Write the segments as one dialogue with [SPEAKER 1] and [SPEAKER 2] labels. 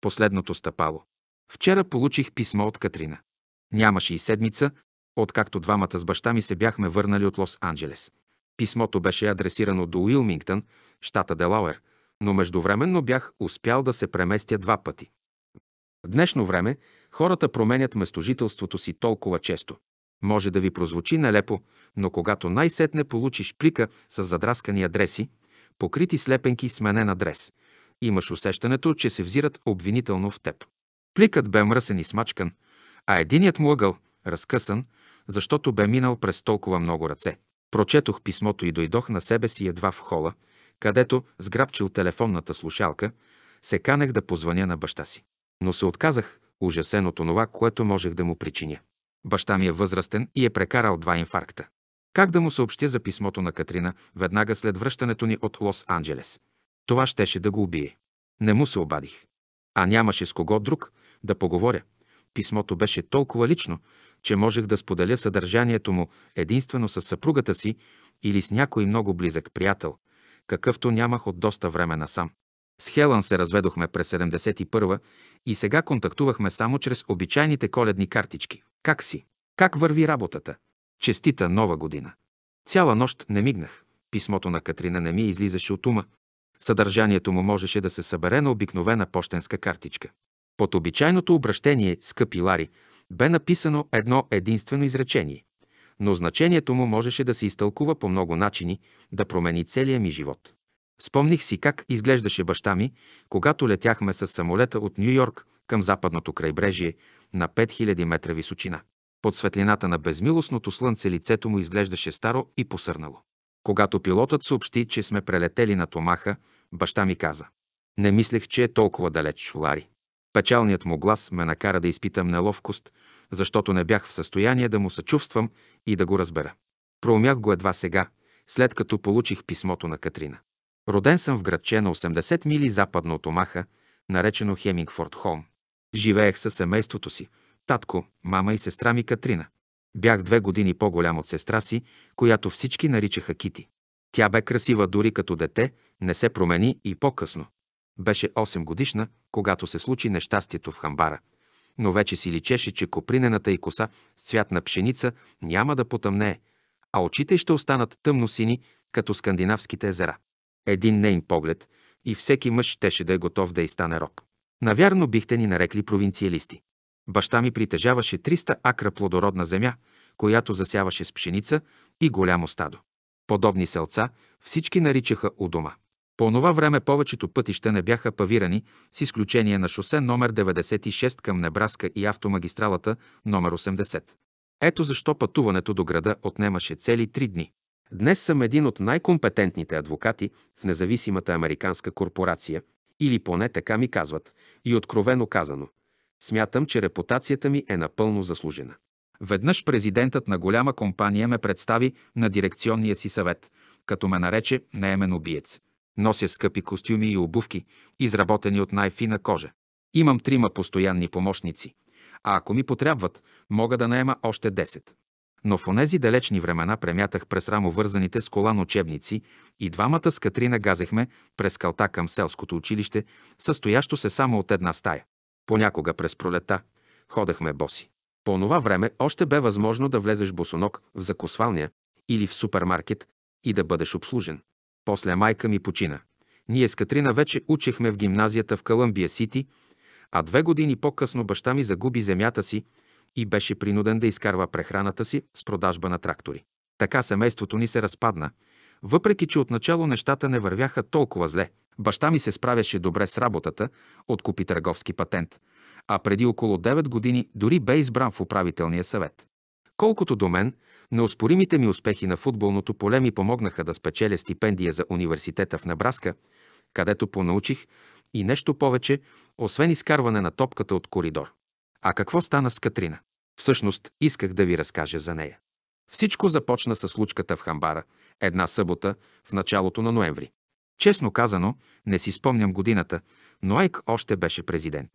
[SPEAKER 1] Последното стъпало. Вчера получих писмо от Катрина. Нямаше и седмица, откакто двамата с баща ми се бяхме върнали от Лос-Анджелес. Писмото беше адресирано до Уилмингтън, щата Делауер, но междувременно бях успял да се преместя два пъти. В днешно време хората променят местожителството си толкова често. Може да ви прозвучи нелепо, но когато най-сетне получиш плика с задраскани адреси, покрити слепенки с менен адрес, имаш усещането, че се взират обвинително в теб. Пликът бе мръсен и смачкан, а единият му ъгъл – разкъсан, защото бе минал през толкова много ръце. Прочетох писмото и дойдох на себе си едва в хола, където, сграбчил телефонната слушалка, се канех да позвъня на баща си. Но се отказах, ужасен от онова, което можех да му причиня. Баща ми е възрастен и е прекарал два инфаркта. Как да му съобщя за писмото на Катрина веднага след връщането ни от Лос-Анджелес? Това щеше да го убие. Не му се обадих. А нямаше с кого друг да поговоря. Писмото беше толкова лично, че можех да споделя съдържанието му единствено с съпругата си или с някой много близък приятел, какъвто нямах от доста време насам. С Хелън се разведохме през 71-а и сега контактувахме само чрез обичайните коледни картички. Как си? Как върви работата? Честита нова година! Цяла нощ не мигнах. Писмото на Катрина не ми излизаше от ума. Съдържанието му можеше да се събере на обикновена почтенска картичка. Под обичайното обращение «Скъпи Лари» бе написано едно единствено изречение, но значението му можеше да се изтълкува по много начини, да промени целия ми живот. Спомних си как изглеждаше баща ми, когато летяхме с самолета от Нью Йорк към западното крайбрежие на 5000 метра височина. Под светлината на безмилостното слънце лицето му изглеждаше старо и посърнало. Когато пилотът съобщи, че сме прелетели на Томаха, баща ми каза «Не мислех, че е толкова далеч, Лари». Печалният му глас ме накара да изпитам неловкост, защото не бях в състояние да му съчувствам и да го разбера. Проумях го едва сега, след като получих писмото на Катрина. Роден съм в градче на 80 мили западно от Омаха, наречено Хемингфорд Холм. Живеех със семейството си, татко, мама и сестра ми Катрина. Бях две години по-голям от сестра си, която всички наричаха Кити. Тя бе красива дори като дете, не се промени и по-късно. Беше 8 годишна, когато се случи нещастието в хамбара. Но вече си личеше, че копринената и коса с цвят на пшеница няма да потъмнее, а очите ще останат тъмно сини като скандинавските езера. Един нейн поглед и всеки мъж щеше да е готов да изстане роб. Навярно бихте ни нарекли провинциалисти. Баща ми притежаваше 300 акра плодородна земя, която засяваше с пшеница и голямо стадо. Подобни селца всички наричаха у дома. По това време повечето пътища не бяха павирани, с изключение на шосе номер 96 към Небраска и автомагистралата номер 80. Ето защо пътуването до града отнемаше цели три дни. Днес съм един от най-компетентните адвокати в независимата американска корпорация, или поне така ми казват, и откровено казано, Смятам, че репутацията ми е напълно заслужена. Веднъж президентът на голяма компания ме представи на дирекционния си съвет, като ме нарече неемен убиец. Нося скъпи костюми и обувки, изработени от най-фина кожа. Имам трима постоянни помощници, а ако ми потрябват, мога да наема още 10. Но в онези далечни времена премятах през рамо вързаните с колан учебници и двамата с Катрина газехме през калта към селското училище, състоящо се само от една стая. Понякога през пролета ходехме боси. По това време още бе възможно да влезеш босонок в закосвалния или в супермаркет и да бъдеш обслужен. После майка ми почина. Ние с Катрина вече учехме в гимназията в Калъмбия Сити, а две години по-късно баща ми загуби земята си и беше принуден да изкарва прехраната си с продажба на трактори. Така семейството ни се разпадна, въпреки че отначало нещата не вървяха толкова зле – Баща ми се справяше добре с работата, откупи търговски патент, а преди около 9 години дори бе избран в управителния съвет. Колкото до мен, неоспоримите ми успехи на футболното поле ми помогнаха да спечеля стипендия за университета в Небраска, където понаучих и нещо повече, освен изкарване на топката от коридор. А какво стана с Катрина? Всъщност, исках да ви разкажа за нея. Всичко започна с случката в Хамбара, една събота в началото на ноември. Честно казано, не си спомням годината, но Айк още беше президент.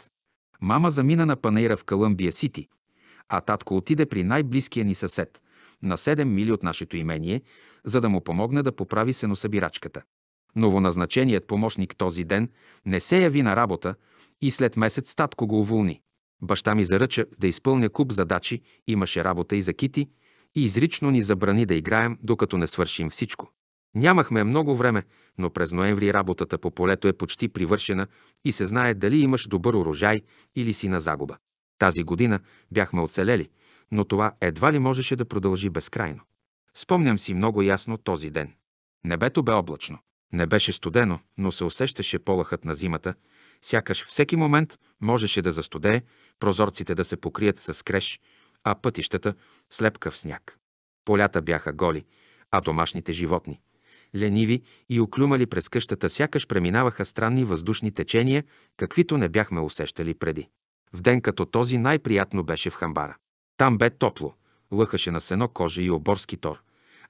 [SPEAKER 1] Мама замина на панаира в Калъмбия Сити, а татко отиде при най-близкия ни съсед, на 7 мили от нашето имение, за да му помогне да поправи сеносъбирачката. Новоназначеният помощник този ден не се яви на работа и след месец татко го уволни. Баща ми заръча да изпълня куп задачи, имаше работа и за Кити, и изрично ни забрани да играем, докато не свършим всичко. Нямахме много време, но през ноември работата по полето е почти привършена и се знае дали имаш добър урожай или си на загуба. Тази година бяхме оцелели, но това едва ли можеше да продължи безкрайно. Спомням си много ясно този ден. Небето бе облачно. Не беше студено, но се усещаше полахът на зимата, сякаш всеки момент можеше да застудее, прозорците да се покрият с креш, а пътищата слепка в сняг. Полята бяха голи, а домашните животни – лениви и оклюмали през къщата, сякаш преминаваха странни въздушни течения, каквито не бяхме усещали преди. В ден като този най-приятно беше в хамбара. Там бе топло, лъхаше на сено кожа и оборски тор,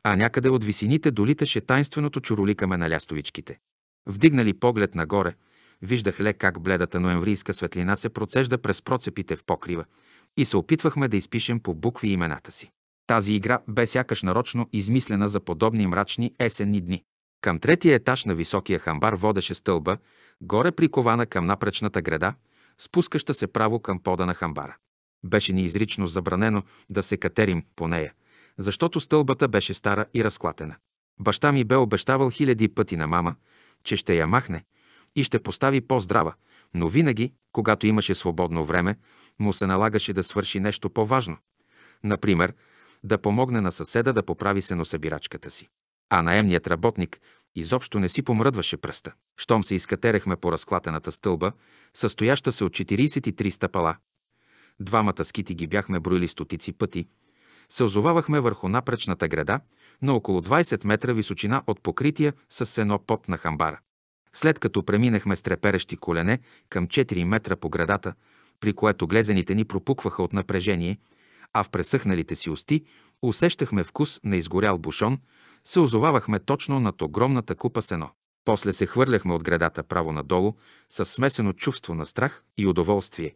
[SPEAKER 1] а някъде от висините долиташе тайнственото чуроликаме на лястовичките. Вдигнали поглед нагоре, виждах ле как бледата ноемврийска светлина се процежда през процепите в покрива и се опитвахме да изпишем по букви имената си. Тази игра бе сякаш нарочно измислена за подобни мрачни есенни дни. Към третия етаж на високия хамбар водеше стълба, горе прикована към напречната града, спускаща се право към пода на хамбара. Беше ни изрично забранено да се катерим по нея, защото стълбата беше стара и разклатена. Баща ми бе обещавал хиляди пъти на мама, че ще я махне и ще постави по-здрава, но винаги, когато имаше свободно време, му се налагаше да свърши нещо по-важно. Например, да помогне на съседа да поправи сеносъбирачката си. А наемният работник изобщо не си помръдваше пръста. Щом се изкатерехме по разклатената стълба, състояща се от 43 стъпала, двамата скити ги бяхме броили стотици пъти, се озовавахме върху напречната града на около 20 метра височина от покрития с сено пот на хамбара. След като преминахме с треперещи колене към 4 метра по градата, при което глезените ни пропукваха от напрежение – а в пресъхналите си усти усещахме вкус на изгорял бушон, се озовавахме точно над огромната купа сено. После се хвърляхме от градата право надолу с смесено чувство на страх и удоволствие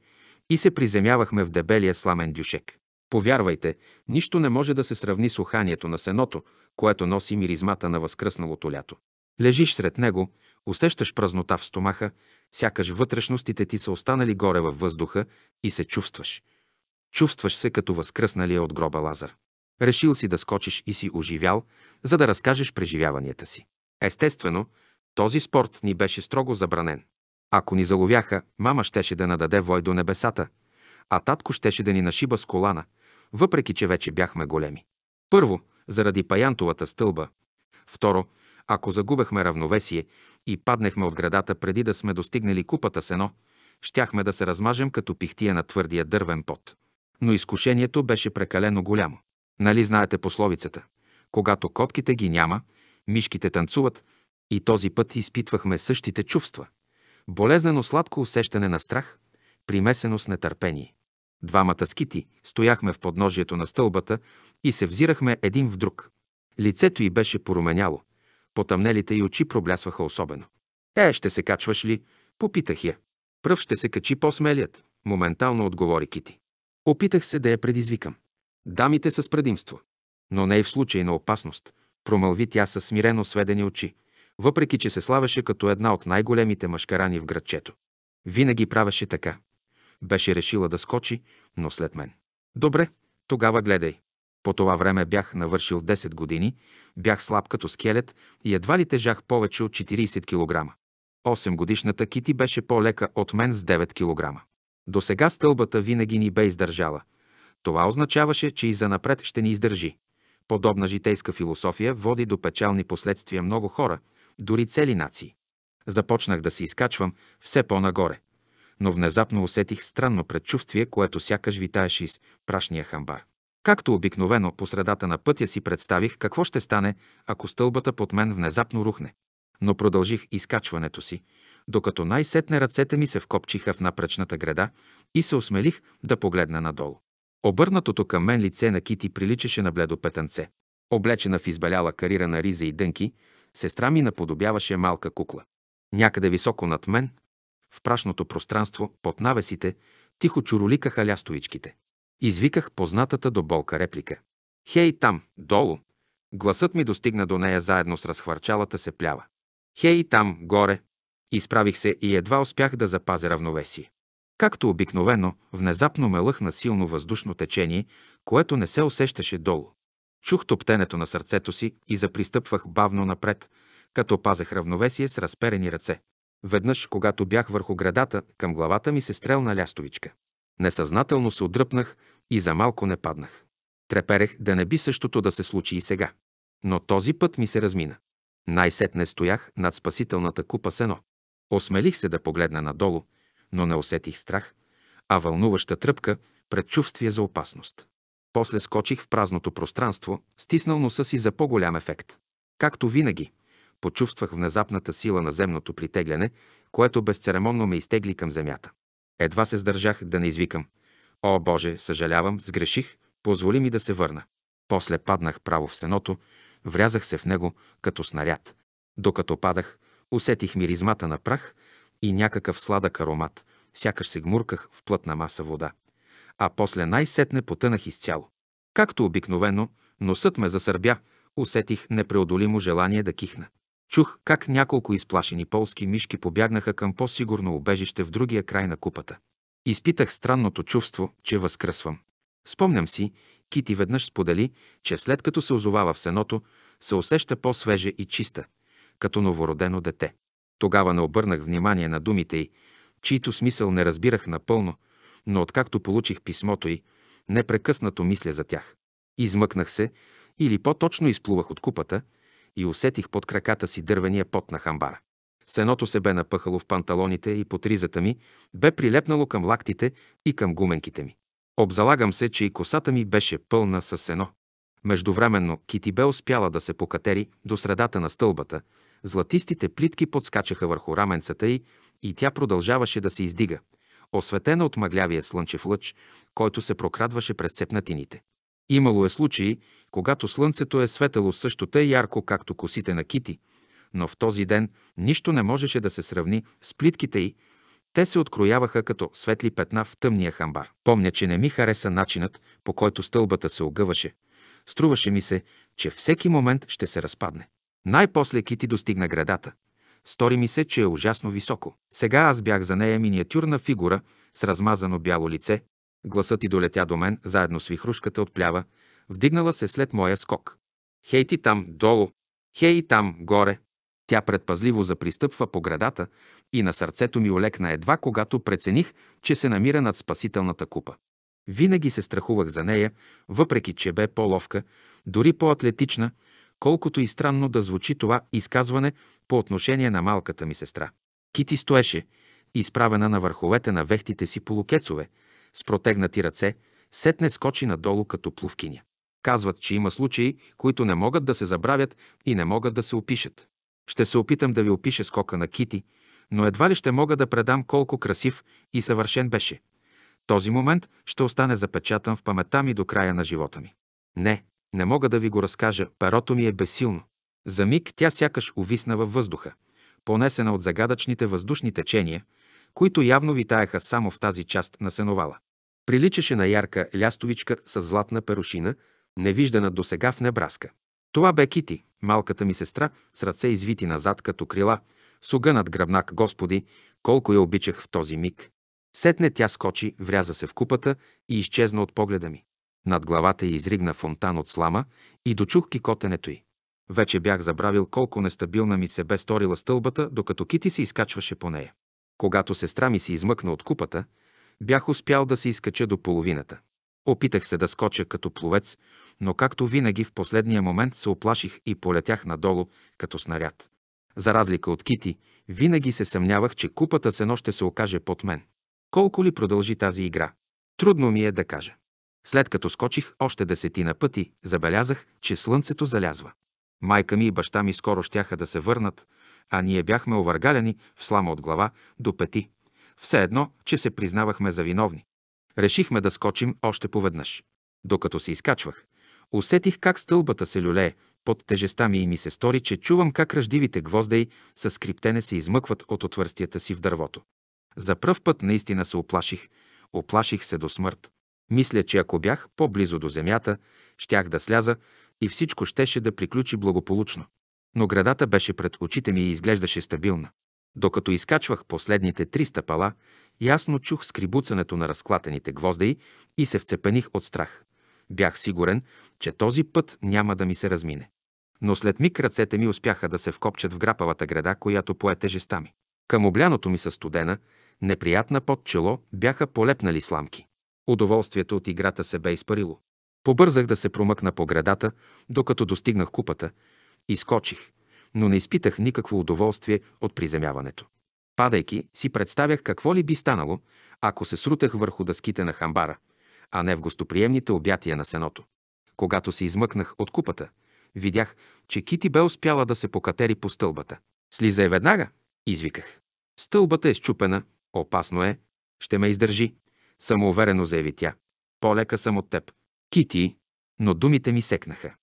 [SPEAKER 1] и се приземявахме в дебелия сламен дюшек. Повярвайте, нищо не може да се сравни с уханието на сеното, което носи миризмата на възкръсналото лято. Лежиш сред него, усещаш празнота в стомаха, сякаш вътрешностите ти са останали горе във въздуха и се чувстваш – Чувстваш се като възкръсналия от гроба Лазар. Решил си да скочиш и си оживял, за да разкажеш преживяванията си. Естествено, този спорт ни беше строго забранен. Ако ни заловяха, мама щеше да нададе вой до небесата, а татко щеше да ни нашиба с колана, въпреки че вече бяхме големи. Първо, заради паянтовата стълба. Второ, ако загубехме равновесие и паднехме от градата преди да сме достигнали купата сено, щяхме да се размажем като пихтия на твърдия дървен пот но изкушението беше прекалено голямо. Нали знаете пословицата? Когато котките ги няма, мишките танцуват и този път изпитвахме същите чувства. Болезнено сладко усещане на страх, примесено с нетърпение. Двамата скити стояхме в подножието на стълбата и се взирахме един в друг. Лицето й беше поруменяло, потъмнелите й очи проблясваха особено. Е, ще се качваш ли? Попитах я. Пръв ще се качи по-смелият, моментално отговори Кити. Опитах се да я предизвикам. Дамите са с предимство. Но не и в случай на опасност, промълви тя със смирено сведени очи, въпреки че се славеше като една от най-големите мъжкарани в градчето. Винаги правеше така. Беше решила да скочи, но след мен. Добре, тогава гледай. По това време бях навършил 10 години, бях слаб като скелет и едва ли тежах повече от 40 кг. 8 годишната Кити беше по-лека от мен с 9 кг. До сега стълбата винаги ни бе издържала. Това означаваше, че и занапред ще ни издържи. Подобна житейска философия води до печални последствия много хора, дори цели нации. Започнах да се изкачвам все по-нагоре, но внезапно усетих странно предчувствие, което сякаш витаеше из прашния хамбар. Както обикновено по средата на пътя си представих какво ще стане, ако стълбата под мен внезапно рухне. Но продължих изкачването си, докато най-сетне ръцете ми се вкопчиха в напречната града и се осмелих да погледна надолу. Обърнатото към мен лице на Кити приличаше на бледо петънце. Облечена в избеляла карира на риза и дънки, сестра ми наподобяваше малка кукла. Някъде високо над мен, в прашното пространство, под навесите, тихо чуроликаха лястовичките. Извиках познатата до болка реплика. «Хей, там, долу!» Гласът ми достигна до нея заедно с разхвърчалата се плява. «Хей, там, горе!» Изправих се и едва успях да запазя равновесие. Както обикновено, внезапно ме лъхна силно въздушно течение, което не се усещаше долу. Чух топтенето на сърцето си и запристъпвах бавно напред, като пазех равновесие с разперени ръце. Веднъж, когато бях върху градата, към главата ми се стрелна лястовичка. Несъзнателно се отдръпнах и за малко не паднах. Треперех да не би същото да се случи и сега. Но този път ми се размина. Най-сетне стоях над спасителната купа сено. Осмелих се да погледна надолу, но не усетих страх, а вълнуваща тръпка предчувствие за опасност. После скочих в празното пространство, стиснал носа си за по-голям ефект. Както винаги, почувствах внезапната сила на земното притегляне, което безцеремонно ме изтегли към земята. Едва се сдържах да не извикам. О, Боже, съжалявам, сгреших, позволи ми да се върна. После паднах право в сеното, врязах се в него като снаряд. Докато падах, Усетих миризмата на прах и някакъв сладък аромат, сякаш се гмурках в плътна маса вода. А после най-сетне потънах изцяло. Както обикновено, носът ме засърбя, усетих непреодолимо желание да кихна. Чух как няколко изплашени полски мишки побягнаха към по-сигурно убежище в другия край на купата. Изпитах странното чувство, че възкръсвам. Спомням си, Кити веднъж сподели, че след като се озовава в сеното, се усеща по-свежа и чиста – като новородено дете. Тогава не обърнах внимание на думите й, чийто смисъл не разбирах напълно, но откакто получих писмото й, непрекъснато мисля за тях. Измъкнах се, или по-точно изплувах от купата и усетих под краката си дървения пот на хамбара. Сеното се бе напъхало в панталоните и под ризата ми бе прилепнало към лактите и към гуменките ми. Обзалагам се, че и косата ми беше пълна със сено. Междувременно Кити бе успяла да се покатери до средата на стълбата Златистите плитки подскачаха върху раменцата й и тя продължаваше да се издига, осветена от мъглявия слънчев лъч, който се прокрадваше през цепнатините. Имало е случаи, когато слънцето е светело също те ярко, както косите на кити, но в този ден нищо не можеше да се сравни с плитките й, те се открояваха като светли петна в тъмния хамбар. Помня, че не ми хареса начинът, по който стълбата се огъваше. Струваше ми се, че всеки момент ще се разпадне. Най-после Кити достигна градата. Стори ми се, че е ужасно високо. Сега аз бях за нея миниатюрна фигура с размазано бяло лице. Гласът ти долетя до мен, заедно с вихрушката от плява, вдигнала се след моя скок. Хей ти там, долу! Хей там, горе! Тя предпазливо запристъпва по градата и на сърцето ми олекна едва, когато прецених, че се намира над спасителната купа. Винаги се страхувах за нея, въпреки че бе по-ловка, дори по-атлетична колкото и странно да звучи това изказване по отношение на малката ми сестра. Кити стоеше, изправена на върховете на вехтите си полукецове, с протегнати ръце, сетне скочи надолу като плувкиня. Казват, че има случаи, които не могат да се забравят и не могат да се опишат. Ще се опитам да ви опиша скока на Кити, но едва ли ще мога да предам колко красив и съвършен беше. Този момент ще остане запечатан в паметта ми до края на живота ми. Не, не мога да ви го разкажа, перото ми е безсилно. За миг тя сякаш увисна във въздуха, понесена от загадъчните въздушни течения, които явно витаеха само в тази част на сеновала. Приличаше на ярка лястовичка с златна перушина, невиждана досега в Небраска. Това бе Кити, малката ми сестра, с ръце извити назад като крила, с огънат гръбнак, Господи, колко я обичах в този миг. Сетне тя скочи, вряза се в купата и изчезна от погледа ми. Над главата й изригна фонтан от слама и дочух кикотенето й. Вече бях забравил колко нестабилна ми се бе сторила стълбата, докато Кити се изкачваше по нея. Когато сестра ми се измъкна от купата, бях успял да се изкача до половината. Опитах се да скоча като пловец, но както винаги в последния момент се оплаших и полетях надолу като снаряд. За разлика от Кити, винаги се съмнявах, че купата се ще се окаже под мен. Колко ли продължи тази игра? Трудно ми е да кажа. След като скочих още десетина пъти, забелязах, че слънцето залязва. Майка ми и баща ми скоро щяха да се върнат, а ние бяхме овъргаляни в слама от глава до пети. Все едно, че се признавахме за виновни. Решихме да скочим още поведнъж. Докато се изкачвах, усетих как стълбата се люлее под тежеста ми и ми се стори, че чувам как ръждивите гвоздей с скриптене се измъкват от отвърстията си в дървото. За пръв път наистина се оплаших. Оплаших се до смърт. Мисля, че ако бях по-близо до земята, щях да сляза и всичко щеше да приключи благополучно. Но градата беше пред очите ми и изглеждаше стабилна. Докато изкачвах последните три стъпала, ясно чух скрибуцането на разклатените гвозди и се вцепених от страх. Бях сигурен, че този път няма да ми се размине. Но след миг ръцете ми успяха да се вкопчат в грапавата града, която пое тежеста ми. Към обляното ми със студена, неприятна под чело бяха полепнали сламки. Удоволствието от играта се бе изпарило. Побързах да се промъкна по градата, докато достигнах купата. Изкочих, но не изпитах никакво удоволствие от приземяването. Падайки, си представях какво ли би станало, ако се срутех върху дъските на хамбара, а не в гостоприемните обятия на сеното. Когато се измъкнах от купата, видях, че Кити бе успяла да се покатери по стълбата. Слизай веднага, извиках. Стълбата е щупена, опасно е, ще ме издържи самоуверено заяви тя. По-лека съм от теб. Кити, но думите ми секнаха.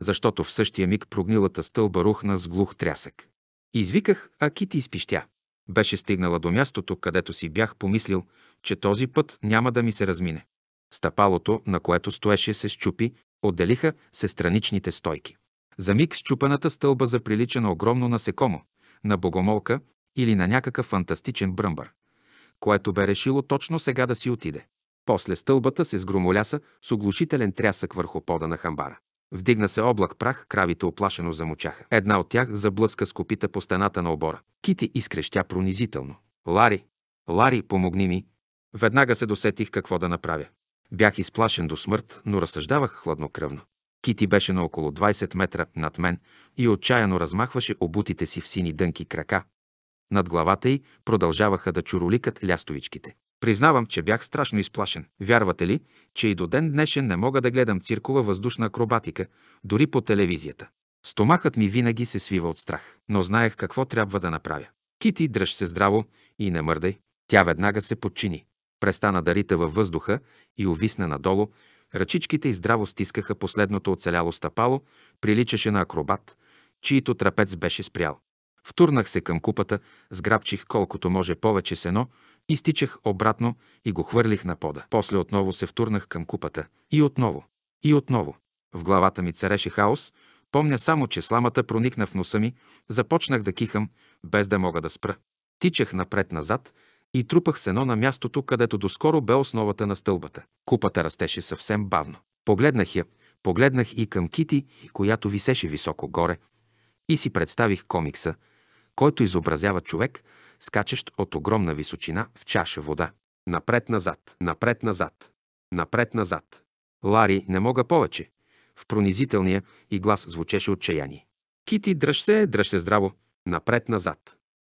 [SPEAKER 1] Защото в същия миг прогнилата стълба рухна с глух трясък. Извиках, а Кити изпищя. Беше стигнала до мястото, където си бях помислил, че този път няма да ми се размине. Стъпалото, на което стоеше, се щупи, отделиха се страничните стойки. За миг щупаната стълба заприлича на огромно насекомо, на богомолка или на някакъв фантастичен бръмбър което бе решило точно сега да си отиде. После стълбата се сгромоляса с оглушителен трясък върху пода на хамбара. Вдигна се облак прах, кравите оплашено замучаха. Една от тях заблъска с копита по стената на обора. Кити изкрещя пронизително. Лари! Лари, помогни ми! Веднага се досетих какво да направя. Бях изплашен до смърт, но разсъждавах хладнокръвно. Кити беше на около 20 метра над мен и отчаяно размахваше обутите си в сини дънки крака, над главата й продължаваха да чуроликат лястовичките. Признавам, че бях страшно изплашен. Вярвате ли, че и до ден днешен не мога да гледам циркова въздушна акробатика, дори по телевизията. Стомахът ми винаги се свива от страх, но знаех какво трябва да направя. Кити, дръж се здраво и не мърдай. Тя веднага се подчини. Престана да рита във въздуха и увисна надолу. Ръчичките й здраво стискаха последното оцеляло стъпало, приличаше на акробат, чието трапец беше спрял. Втурнах се към купата, сграбчих колкото може повече сено, изтичах обратно и го хвърлих на пода. После отново се втурнах към купата. И отново. И отново. В главата ми цареше хаос, помня само, че сламата проникна в носа ми, започнах да кихам, без да мога да спра. Тичах напред-назад и трупах сено на мястото, където доскоро бе основата на стълбата. Купата растеше съвсем бавно. Погледнах я, погледнах и към Кити, която висеше високо горе, и си представих комикса – който изобразява човек, скачащ от огромна височина в чаша вода. Напред-назад, напред-назад, напред-назад. Лари, не мога повече. В пронизителния и глас звучеше отчаяние. Кити, дръж се, дръж се здраво. Напред-назад.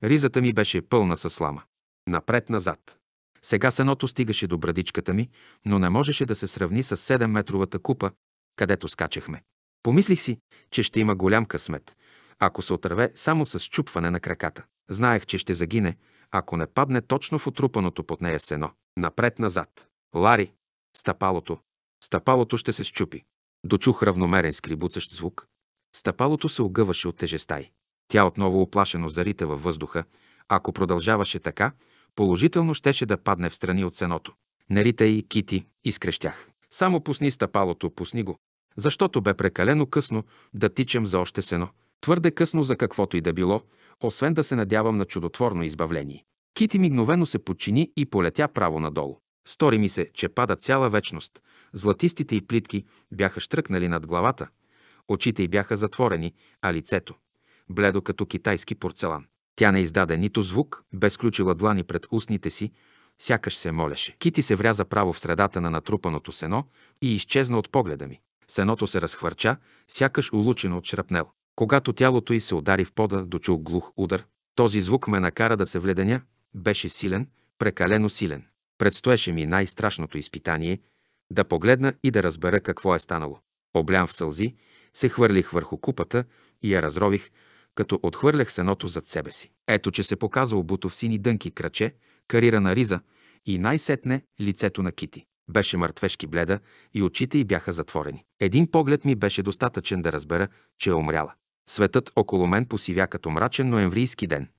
[SPEAKER 1] Ризата ми беше пълна със слама. Напред-назад. Сега сеното стигаше до брадичката ми, но не можеше да се сравни с 7-метровата купа, където скачахме. Помислих си, че ще има голям късмет, ако се отърве само с щупване на краката. Знаех, че ще загине, ако не падне точно в отрупаното под нея сено. Напред-назад. Лари! Стъпалото! Стъпалото ще се щупи. Дочух равномерен скрибуцащ звук. Стъпалото се огъваше от тежеста й. Тя отново оплашено зарита във въздуха. Ако продължаваше така, положително щеше да падне в страни от сеното. Нерита и Кити, изкрещях. Само пусни стъпалото, пусни го. Защото бе прекалено късно да тичам за още сено. Твърде късно за каквото и да било, освен да се надявам на чудотворно избавление. Кити мигновено се подчини и полетя право надолу. Стори ми се, че пада цяла вечност. Златистите и плитки бяха штръкнали над главата. Очите й бяха затворени, а лицето – бледо като китайски порцелан. Тя не издаде нито звук, без ключила длани пред устните си, сякаш се молеше. Кити се вряза право в средата на натрупаното сено и изчезна от погледа ми. Сеното се разхвърча, сякаш улучено от шрапнел. Когато тялото й се удари в пода, дочул глух удар. Този звук ме накара да се вледеня. Беше силен, прекалено силен. Предстоеше ми най-страшното изпитание – да погледна и да разбера какво е станало. Облян в сълзи, се хвърлих върху купата и я разрових, като отхвърлях сеното зад себе си. Ето, че се показа обуто в сини дънки краче, карирана риза и най-сетне лицето на Кити. Беше мъртвешки бледа и очите й бяха затворени. Един поглед ми беше достатъчен да разбера, че е умряла. Светът около мен посивя като мрачен ноемврийски ден.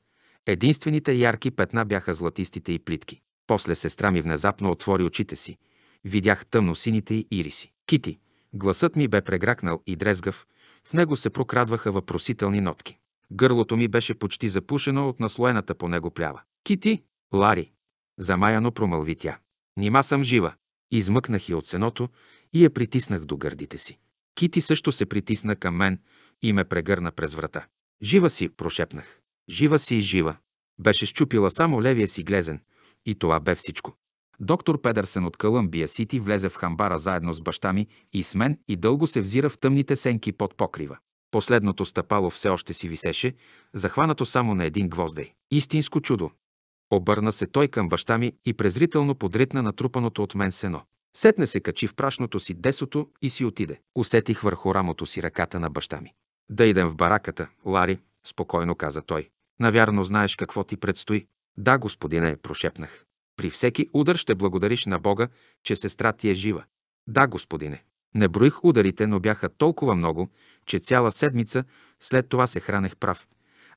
[SPEAKER 1] Единствените ярки петна бяха златистите и плитки. После сестра ми внезапно отвори очите си. Видях тъмно-сините й ириси. Кити, гласът ми бе прегракнал и дрезгав, в него се прокрадваха въпросителни нотки. Гърлото ми беше почти запушено от наслоената по него плява. Кити, Лари, замаяно промълви тя. Нима съм жива. Измъкнах я от сеното и я притиснах до гърдите си. Кити също се притисна към мен, и ме прегърна през врата. Жива си, прошепнах. Жива си, жива. Беше щупила само левия си глезен. И това бе всичко. Доктор Педърсен от Кълъмбия Сити влезе в хамбара заедно с баща ми и с мен и дълго се взира в тъмните сенки под покрива. Последното стъпало все още си висеше, захванато само на един гвоздей. Истинско чудо! Обърна се той към баща ми и презрително подритна натрупаното от мен сено. Сетне се качи в прашното си десото и си отиде. Усетих върху рамото си ръката на баща ми. Да идем в бараката, Лари, спокойно каза той. Навярно знаеш какво ти предстои. Да, господине, прошепнах. При всеки удар ще благодариш на Бога, че сестра ти е жива. Да, господине. Не броих ударите, но бяха толкова много, че цяла седмица след това се хранех прав,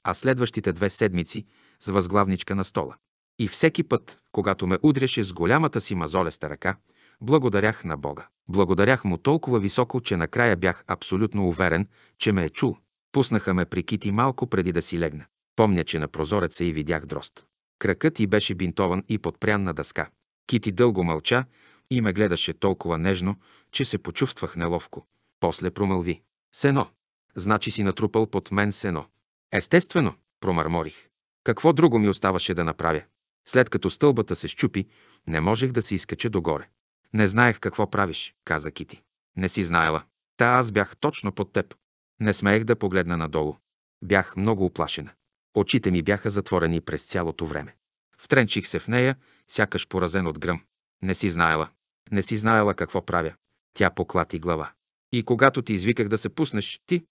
[SPEAKER 1] а следващите две седмици с възглавничка на стола. И всеки път, когато ме удряше с голямата си мазолеста ръка, благодарях на Бога. Благодарях му толкова високо, че накрая бях абсолютно уверен, че ме е чул. Пуснаха ме при Кити малко преди да си легна. Помня, че на прозореца и видях дрозд. Кракът и беше бинтован и подпрян на дъска. Кити дълго мълча и ме гледаше толкова нежно, че се почувствах неловко. После промълви. Сено. Значи си натрупал под мен сено. Естествено, промърморих. Какво друго ми оставаше да направя? След като стълбата се щупи, не можех да се изкача догоре. Не знаех какво правиш, каза Кити. Не си знаела. Та аз бях точно под теб. Не смеех да погледна надолу. Бях много оплашена. Очите ми бяха затворени през цялото време. Втренчих се в нея, сякаш поразен от гръм. Не си знаела. Не си знаела какво правя. Тя поклати глава. И когато ти извиках да се пуснеш, ти...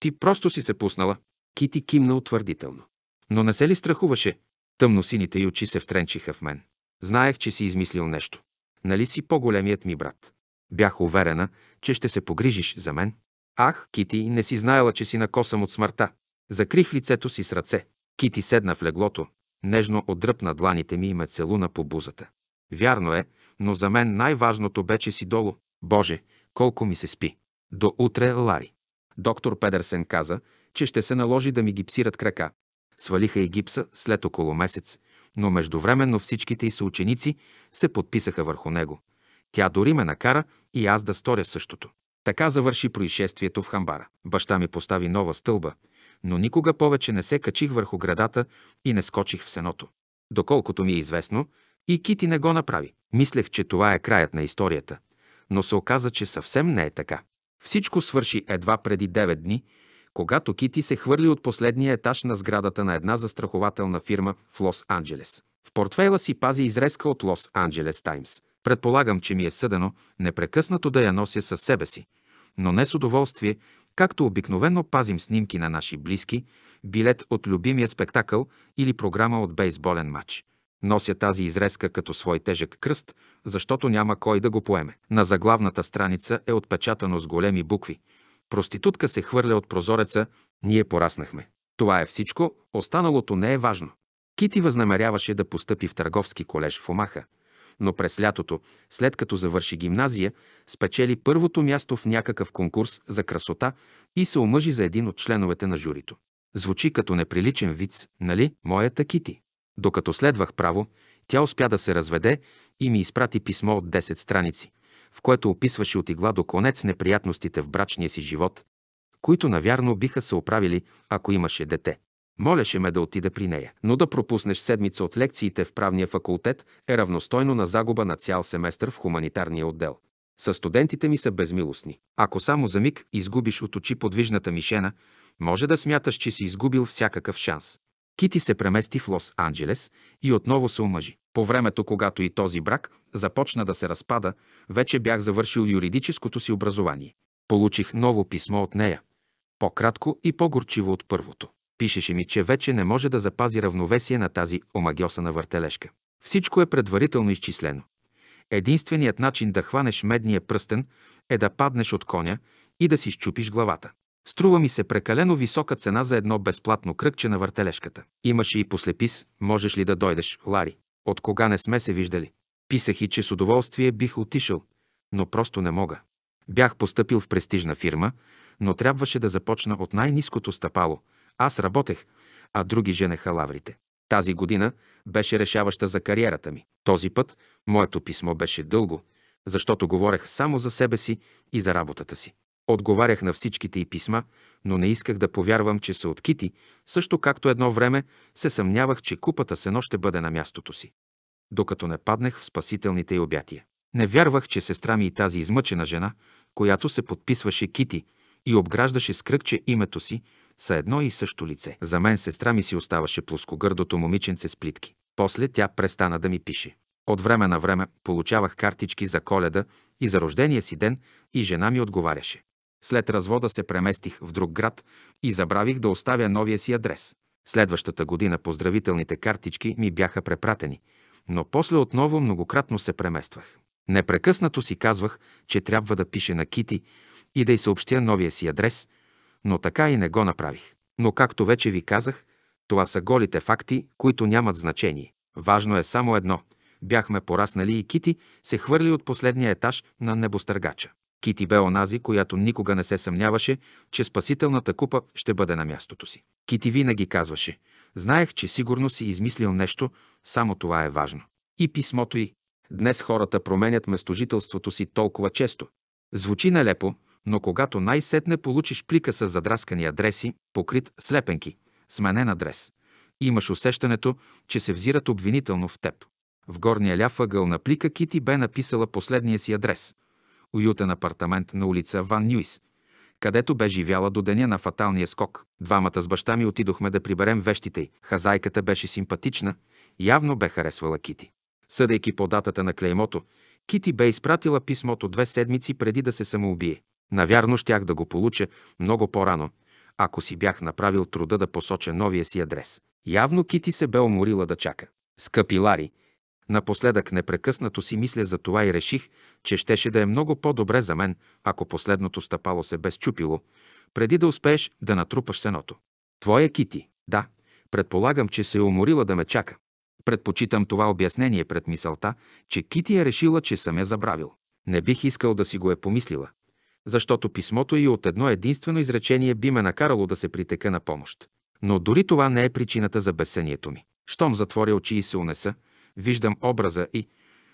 [SPEAKER 1] Ти просто си се пуснала. Кити кимна утвърдително. Но не се ли страхуваше? Тъмносините й очи се втренчиха в мен. Знаех, че си измислил нещо. Нали си по-големият ми брат? Бях уверена, че ще се погрижиш за мен. Ах, Кити, не си знаела, че си накосам от смъртта. Закрих лицето си с ръце. Кити седна в леглото, нежно отдръпна дланите ми и ме целуна по бузата. Вярно е, но за мен най-важното бе, че си долу. Боже, колко ми се спи. До утре, Лари. Доктор Педерсен каза, че ще се наложи да ми гипсират крака. Свалиха и гипса след около месец но междувременно всичките й съученици се подписаха върху него. Тя дори ме накара и аз да сторя същото. Така завърши происшествието в Хамбара. Баща ми постави нова стълба, но никога повече не се качих върху градата и не скочих в сеното. Доколкото ми е известно, и Кити не го направи. Мислех, че това е краят на историята, но се оказа, че съвсем не е така. Всичко свърши едва преди 9 дни, когато Кити се хвърли от последния етаж на сградата на една застрахователна фирма в Лос-Анджелес. В портфейла си пази изрезка от Лос-Анджелес Таймс. Предполагам, че ми е съдено непрекъснато да я нося със себе си, но не с удоволствие, както обикновено пазим снимки на наши близки, билет от любимия спектакъл или програма от бейсболен матч. Нося тази изрезка като свой тежък кръст, защото няма кой да го поеме. На заглавната страница е отпечатано с големи букви – Проститутка се хвърля от прозореца, ние пораснахме. Това е всичко, останалото не е важно. Кити възнамеряваше да постъпи в търговски колеж в Омаха, но през лятото, след като завърши гимназия, спечели първото място в някакъв конкурс за красота и се омъжи за един от членовете на журито. Звучи като неприличен виц, нали, моята Кити? Докато следвах право, тя успя да се разведе и ми изпрати писмо от 10 страници – в което описваше от игла до конец неприятностите в брачния си живот, които навярно биха се оправили, ако имаше дете. Молеше ме да отида при нея. Но да пропуснеш седмица от лекциите в правния факултет е равностойно на загуба на цял семестър в хуманитарния отдел. Със студентите ми са безмилостни. Ако само за миг изгубиш от очи подвижната мишена, може да смяташ, че си изгубил всякакъв шанс. Кити се премести в Лос-Анджелес и отново се омъжи. По времето, когато и този брак започна да се разпада, вече бях завършил юридическото си образование. Получих ново писмо от нея. По-кратко и по-горчиво от първото. Пишеше ми, че вече не може да запази равновесие на тази омагиосана въртележка. Всичко е предварително изчислено. Единственият начин да хванеш медния пръстен е да паднеш от коня и да си щупиш главата. Струва ми се прекалено висока цена за едно безплатно кръгче на въртележката. Имаше и послепис, можеш ли да дойдеш, Лари. От кога не сме се виждали? Писах и че с удоволствие бих отишъл, но просто не мога. Бях поступил в престижна фирма, но трябваше да започна от най-низкото стъпало. Аз работех, а други женеха лаврите. Тази година беше решаваща за кариерата ми. Този път моето писмо беше дълго, защото говорех само за себе си и за работата си. Отговарях на всичките й писма, но не исках да повярвам, че са от кити, също както едно време се съмнявах, че купата сено ще бъде на мястото си, докато не паднах в спасителните й обятия. Не вярвах, че сестра ми и тази измъчена жена, която се подписваше Кити и обграждаше с кръгче името си, са едно и също лице. За мен сестра ми си оставаше плоскогърдото момиченце с плитки. После тя престана да ми пише. От време на време получавах картички за коледа и за рождения си ден и жена ми отговаряше. След развода се преместих в друг град и забравих да оставя новия си адрес. Следващата година поздравителните картички ми бяха препратени, но после отново многократно се премествах. Непрекъснато си казвах, че трябва да пише на Кити и да й съобщя новия си адрес, но така и не го направих. Но както вече ви казах, това са голите факти, които нямат значение. Важно е само едно. Бяхме пораснали и Кити се хвърли от последния етаж на небостъргача. Кити бе онази, която никога не се съмняваше, че спасителната купа ще бъде на мястото си. Кити винаги казваше, знаех, че сигурно си измислил нещо, само това е важно. И писмото й. Днес хората променят местожителството си толкова често. Звучи нелепо, но когато най-сетне получиш плика с задраскани адреси, покрит с лепенки, сменен адрес, имаш усещането, че се взират обвинително в теб. В горния ляв ъгъл на плика Кити бе написала последния си адрес – уютен апартамент на улица Ван Нюис, където бе живяла до деня на фаталния скок. Двамата с баща ми отидохме да приберем вещите й. Хазайката беше симпатична, явно бе харесвала Кити. Съдейки по датата на клеймото, Кити бе изпратила писмото две седмици преди да се самоубие. Навярно щях да го получа много по-рано, ако си бях направил труда да посоча новия си адрес. Явно Кити се бе уморила да чака. Скъпи Лари, Напоследък непрекъснато си мисля за това и реших, че щеше да е много по-добре за мен, ако последното стъпало се безчупило, преди да успееш да натрупаш сеното. Твоя Кити, да, предполагам, че се е уморила да ме чака. Предпочитам това обяснение пред мисълта, че Кити е решила, че съм я забравил. Не бих искал да си го е помислила, защото писмото и от едно единствено изречение би ме накарало да се притека на помощ. Но дори това не е причината за бесението ми. Щом затворя очи и се унеса, Виждам образа и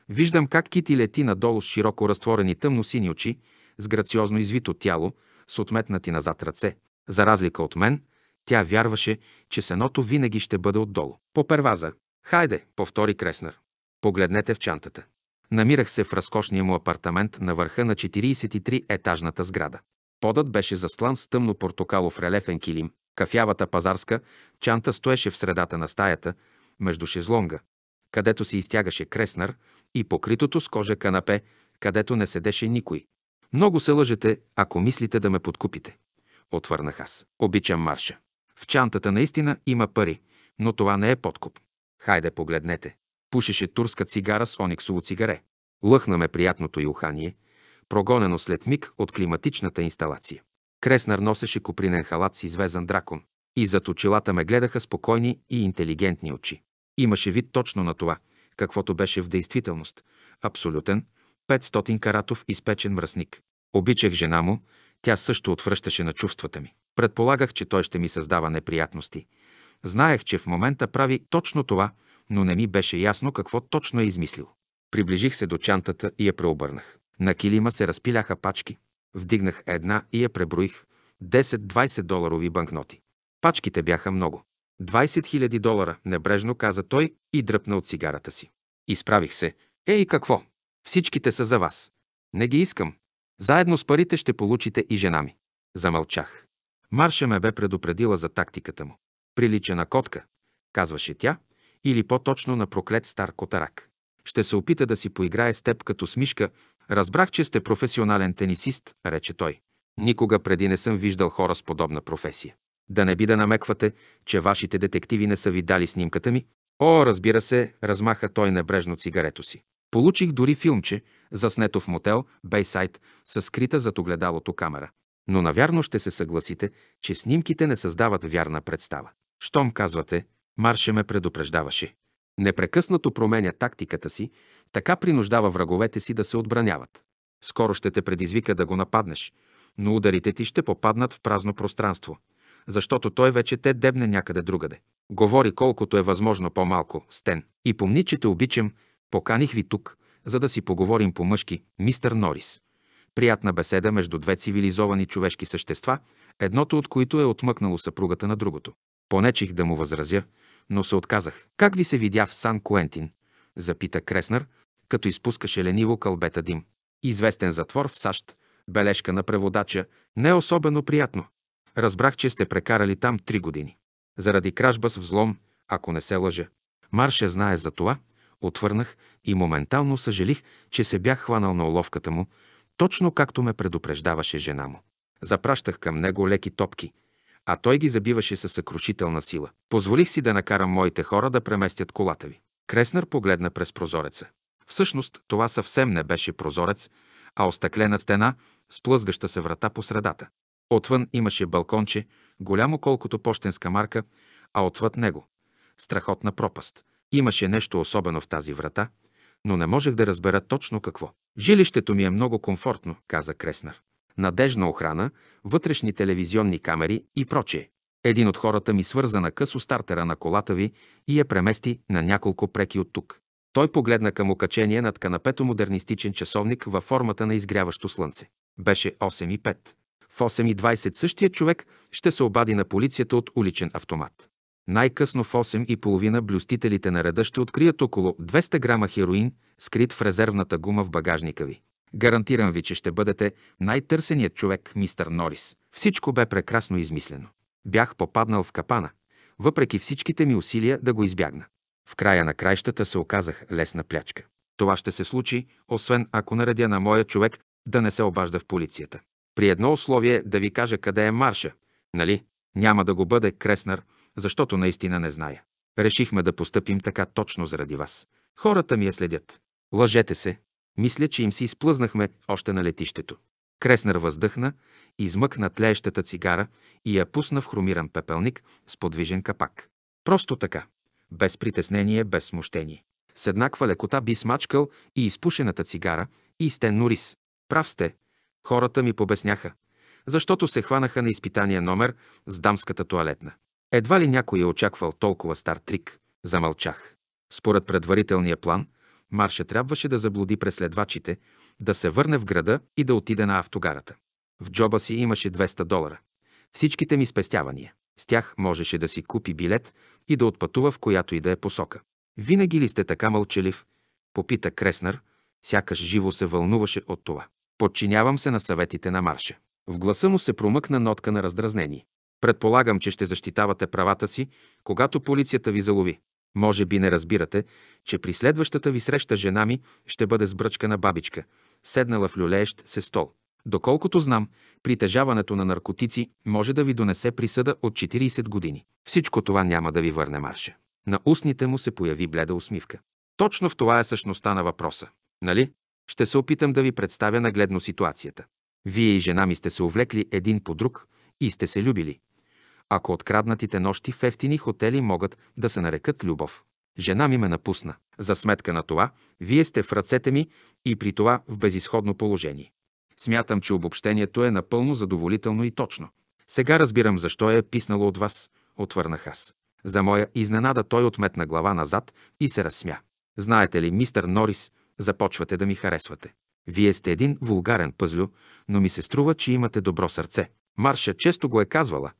[SPEAKER 1] виждам как Кити лети надолу с широко разтворени тъмно-сини очи, с грациозно извито тяло, с отметнати назад ръце. За разлика от мен, тя вярваше, че сеното винаги ще бъде отдолу. По перваза. Хайде, повтори Креснар. Погледнете в чантата. Намирах се в разкошния му апартамент на върха на 43-етажната сграда. Подът беше заслан с тъмно портокалов релефен килим. Кафявата пазарска чанта стоеше в средата на стаята, между шезлонга, където се изтягаше Креснар, и покритото с кожа канапе, където не седеше никой. Много се лъжете, ако мислите да ме подкупите. Отвърнах аз. Обичам марша. В чантата наистина има пари, но това не е подкуп. Хайде, погледнете. Пушеше турска цигара с ониксово цигаре. Лъхна ме приятното и ухание, прогонено след миг от климатичната инсталация. Креснар носеше купринен халат с извезан дракон и зад очилата ме гледаха спокойни и интелигентни очи. Имаше вид точно на това, каквото беше в действителност – абсолютен, 500 каратов изпечен мръсник. Обичах жена му, тя също отвръщаше на чувствата ми. Предполагах, че той ще ми създава неприятности. Знаех, че в момента прави точно това, но не ми беше ясно какво точно е измислил. Приближих се до чантата и я преобърнах. На килима се разпиляха пачки. Вдигнах една и я преброих. 10-20 доларови банкноти. Пачките бяха много. 20 000 долара, небрежно каза той и дръпна от цигарата си. Изправих се. Ей, какво? Всичките са за вас. Не ги искам. Заедно с парите ще получите и жена ми. Замълчах. Марша ме бе предупредила за тактиката му. Прилича на котка, казваше тя, или по-точно на проклет стар котарак. Ще се опита да си поиграе с теб като смишка. Разбрах, че сте професионален тенисист, рече той. Никога преди не съм виждал хора с подобна професия. Да не би да намеквате, че вашите детективи не са ви дали снимката ми? О, разбира се, размаха той небрежно цигарето си. Получих дори филмче, заснето в мотел Бейсайд, със скрита зад огледалото камера. Но навярно ще се съгласите, че снимките не създават вярна представа. Щом казвате, Марше ме предупреждаваше. Непрекъснато променя тактиката си, така принуждава враговете си да се отбраняват. Скоро ще те предизвика да го нападнеш, но ударите ти ще попаднат в празно пространство защото той вече те дебне някъде другаде. Говори колкото е възможно по-малко, Стен. И помни, че те обичам, поканих ви тук, за да си поговорим по-мъжки, мистер Норис. Приятна беседа между две цивилизовани човешки същества, едното от които е отмъкнало съпругата на другото. Понечих да му възразя, но се отказах. Как ви се видя в Сан Куентин? Запита Креснар, като изпускаше лениво кълбета дим. Известен затвор в САЩ, бележка на преводача, не особено приятно. Разбрах, че сте прекарали там три години. Заради кражба с взлом, ако не се лъжа. Марше знае за това, отвърнах и моментално съжалих, че се бях хванал на уловката му, точно както ме предупреждаваше жена му. Запращах към него леки топки, а той ги забиваше със съкрушителна сила. Позволих си да накарам моите хора да преместят колата ви. Креснар погледна през прозореца. Всъщност това съвсем не беше прозорец, а остъклена стена с плъзгаща се врата по средата. Отвън имаше балконче, голямо колкото почтенска марка, а отвъд него – страхотна пропаст. Имаше нещо особено в тази врата, но не можех да разбера точно какво. Жилището ми е много комфортно, каза Креснар. Надежна охрана, вътрешни телевизионни камери и прочее. Един от хората ми свърза на късо стартера на колата ви и я премести на няколко преки от тук. Той погледна към окачение над канапето модернистичен часовник във формата на изгряващо слънце. Беше 8 и 5. В 8.20 същия човек ще се обади на полицията от уличен автомат. Най-късно в 8.30 блюстителите на реда ще открият около 200 грама хероин, скрит в резервната гума в багажника ви. Гарантирам ви, че ще бъдете най-търсеният човек, мистър Норис. Всичко бе прекрасно измислено. Бях попаднал в капана, въпреки всичките ми усилия да го избягна. В края на краищата се оказах лесна плячка. Това ще се случи, освен ако наредя на моя човек да не се обажда в полицията. При едно условие да ви кажа къде е марша, нали? Няма да го бъде Креснар, защото наистина не зная. Решихме да постъпим така точно заради вас. Хората ми я следят. Лъжете се. Мисля, че им си изплъзнахме още на летището. Креснер въздъхна, измъкна тлеещата цигара и я пусна в хромиран пепелник с подвижен капак. Просто така. Без притеснение, без смущение. С еднаква лекота би смачкал и изпушената цигара и стен норис. Прав сте, Хората ми побесняха, защото се хванаха на изпитание номер с дамската туалетна. Едва ли някой е очаквал толкова стар трик. Замълчах. Според предварителния план, Марша трябваше да заблуди преследвачите, да се върне в града и да отиде на автогарата. В джоба си имаше 200 долара. Всичките ми спестявания. С тях можеше да си купи билет и да отпътува в която и да е посока. Винаги ли сте така мълчалив? Попита Креснар, сякаш живо се вълнуваше от това. Подчинявам се на съветите на марша. В гласа му се промъкна нотка на раздразнение. Предполагам, че ще защитавате правата си, когато полицията ви залови. Може би не разбирате, че при следващата ви среща жена ми ще бъде сбръчкана бабичка, седнала в люлеещ се стол. Доколкото знам, притежаването на наркотици може да ви донесе присъда от 40 години. Всичко това няма да ви върне марша. На устните му се появи бледа усмивка. Точно в това е същността на въпроса. Нали? Ще се опитам да ви представя нагледно ситуацията. Вие и жена ми сте се увлекли един по друг и сте се любили. Ако откраднатите нощи в ефтини хотели могат да се нарекат любов. Жена ми ме напусна. За сметка на това, вие сте в ръцете ми и при това в безисходно положение. Смятам, че обобщението е напълно задоволително и точно. Сега разбирам защо е писнало от вас, отвърнах аз. За моя изненада той отметна глава назад и се разсмя. Знаете ли, мистър Норис, започвате да ми харесвате. Вие сте един вулгарен пъзлю, но ми се струва, че имате добро сърце. Марша често го е казвала,